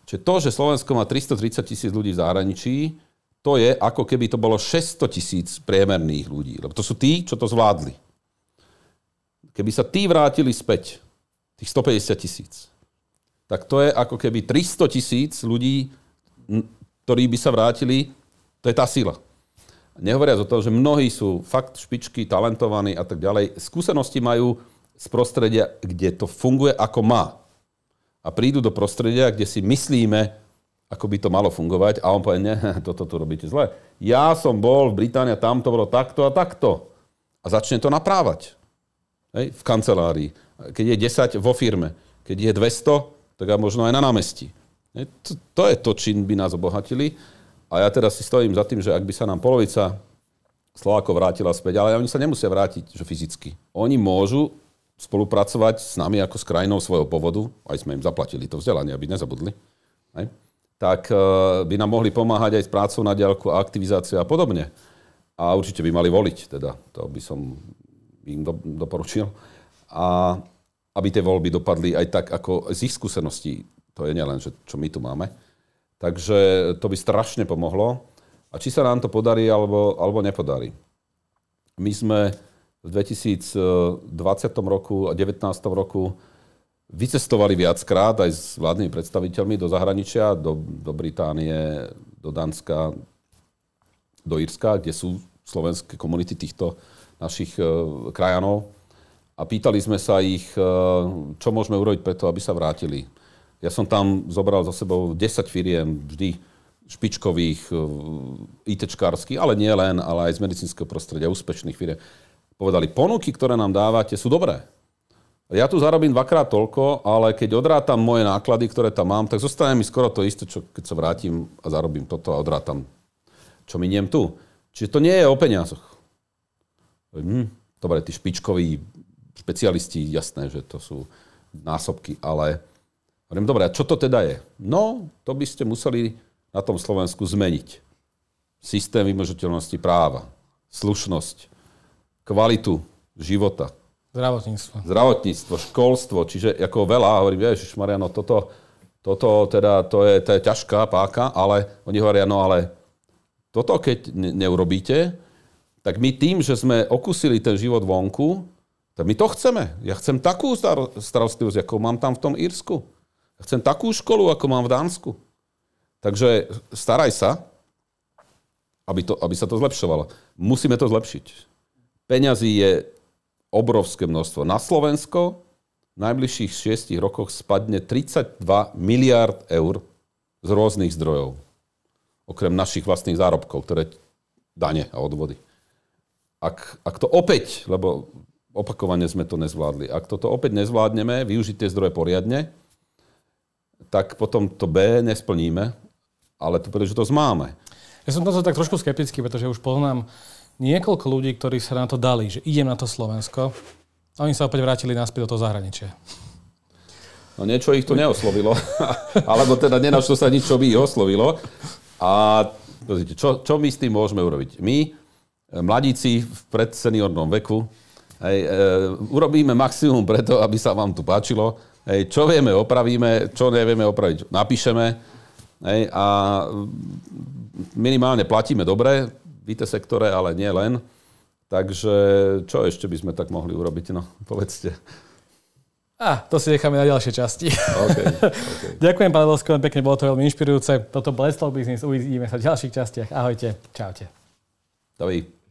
Čiže to, že Slovensko má 330 tisíc ľudí v zahraničí, to je ako keby to bolo 600 tisíc priemerných ľudí. Lebo to sú tí, čo to zvládli. Keby sa tí vrátili späť, tých 150 tisíc, tak to je ako keby 300 tisíc ľudí, ktorí by sa vrátili. To je tá sila. Nehovoriac o tom, že mnohí sú fakt špičky, talentovaní a tak ďalej. Skúsenosti majú z prostredia, kde to funguje ako má. A prídu do prostredia, kde si myslíme, ako by to malo fungovať a on povie, ne, toto tu robíte zle. Ja som bol v Británii a tam to bolo takto a takto. A začne to naprávať. Hej, v kancelárii. Keď je 10 vo firme. Keď je 200 tak a možno aj na námestí. To je to, čím by nás obohatili. A ja teraz si stojím za tým, že ak by sa nám polovica Slovákov vrátila späť, ale oni sa nemusia vrátiť že fyzicky. Oni môžu spolupracovať s nami ako s krajinou svojho povodu, aj sme im zaplatili to vzdelanie, aby nezabudli, aj? tak e, by nám mohli pomáhať aj s prácou na diálku a aktivizáciou a podobne. A určite by mali voliť, teda to by som im do, doporučil. A aby tie voľby dopadli aj tak, ako z ich skúseností, to je nielen, že čo my tu máme. Takže to by strašne pomohlo. A či sa nám to podarí, alebo, alebo nepodarí. My sme v 2020 roku a 2019 roku vycestovali viackrát aj s vládnymi predstaviteľmi do zahraničia, do, do Británie, do Dánska, do Írska, kde sú slovenské komunity týchto našich eh, krajanov a pýtali sme sa ich, e, čo môžeme urobiť preto, aby sa vrátili. Ja som tam zobral za sebou 10 firiem, vždy špičkových, e, ITčkárskych, ale nie len, ale aj z medicínskeho prostredia, úspešných firiem. Povedali, ponuky, ktoré nám dávate, sú dobré. Ja tu zarobím dvakrát toľko, ale keď odrátam moje náklady, ktoré tam mám, tak zostane mi skoro to isté, čo keď sa vrátim a zarobím toto a odrátam, čo miniem tu. Čiže to nie je o peniazoch. Hm, dobre, tí špičkoví špecialisti, jasné, že to sú násobky, ale hovorím, dobre, a čo to teda je? No, to by ste museli na tom Slovensku zmeniť. Systém vymožiteľnosti práva, slušnosť, kvalitu života. Zdravotníctvo. Zdravotníctvo, školstvo, čiže ako veľa, hovorím, vieš, Mariano, toto, toto teda, to je, to je ťažká páka, ale oni hovoria, no ale toto keď neurobíte, tak my tým, že sme okusili ten život vonku, to my to chceme. Ja chcem takú starostlivosť, ako mám tam v tom Írsku. Ja chcem takú školu, ako mám v Dánsku. Takže staraj sa, aby, to, aby sa to zlepšovalo. Musíme to zlepšiť. Peňazí je obrovské množstvo. Na Slovensko v najbližších 6 rokoch spadne 32 miliard eur z rôznych zdrojov. Okrem našich vlastných zárobkov, ktoré dane a odvody. Ak, ak to opäť, lebo opakovane sme to nezvládli. Ak toto opäť nezvládneme, využiť tie zdroje poriadne, tak potom to B nesplníme, ale tú príležitosť máme. Ja som to tak trošku skeptický, pretože už poznám niekoľko ľudí, ktorí sa na to dali, že idem na to Slovensko, a oni sa opäť vrátili naspäť do toho zahraničia. No niečo ich to neoslovilo, alebo teda nenašlo sa nič, čo by ich oslovilo. A čo, čo my s tým môžeme urobiť? My, mladíci v predseniornom veku, Hej, e, urobíme maximum preto, aby sa vám tu páčilo. Hej, čo vieme, opravíme, čo nevieme opraviť, napíšeme. Hej, a minimálne platíme dobre, víte IT sektore, ale nie len. Takže čo ešte by sme tak mohli urobiť? No, povedzte. A ah, to si necháme na ďalšie časti. Okay, okay. Ďakujem, pán Losko, pekne, bolo to veľmi inšpirujúce. Toto Bleslow Business, uvidíme sa v ďalších častiach. Ahojte, čaute. Dobrý.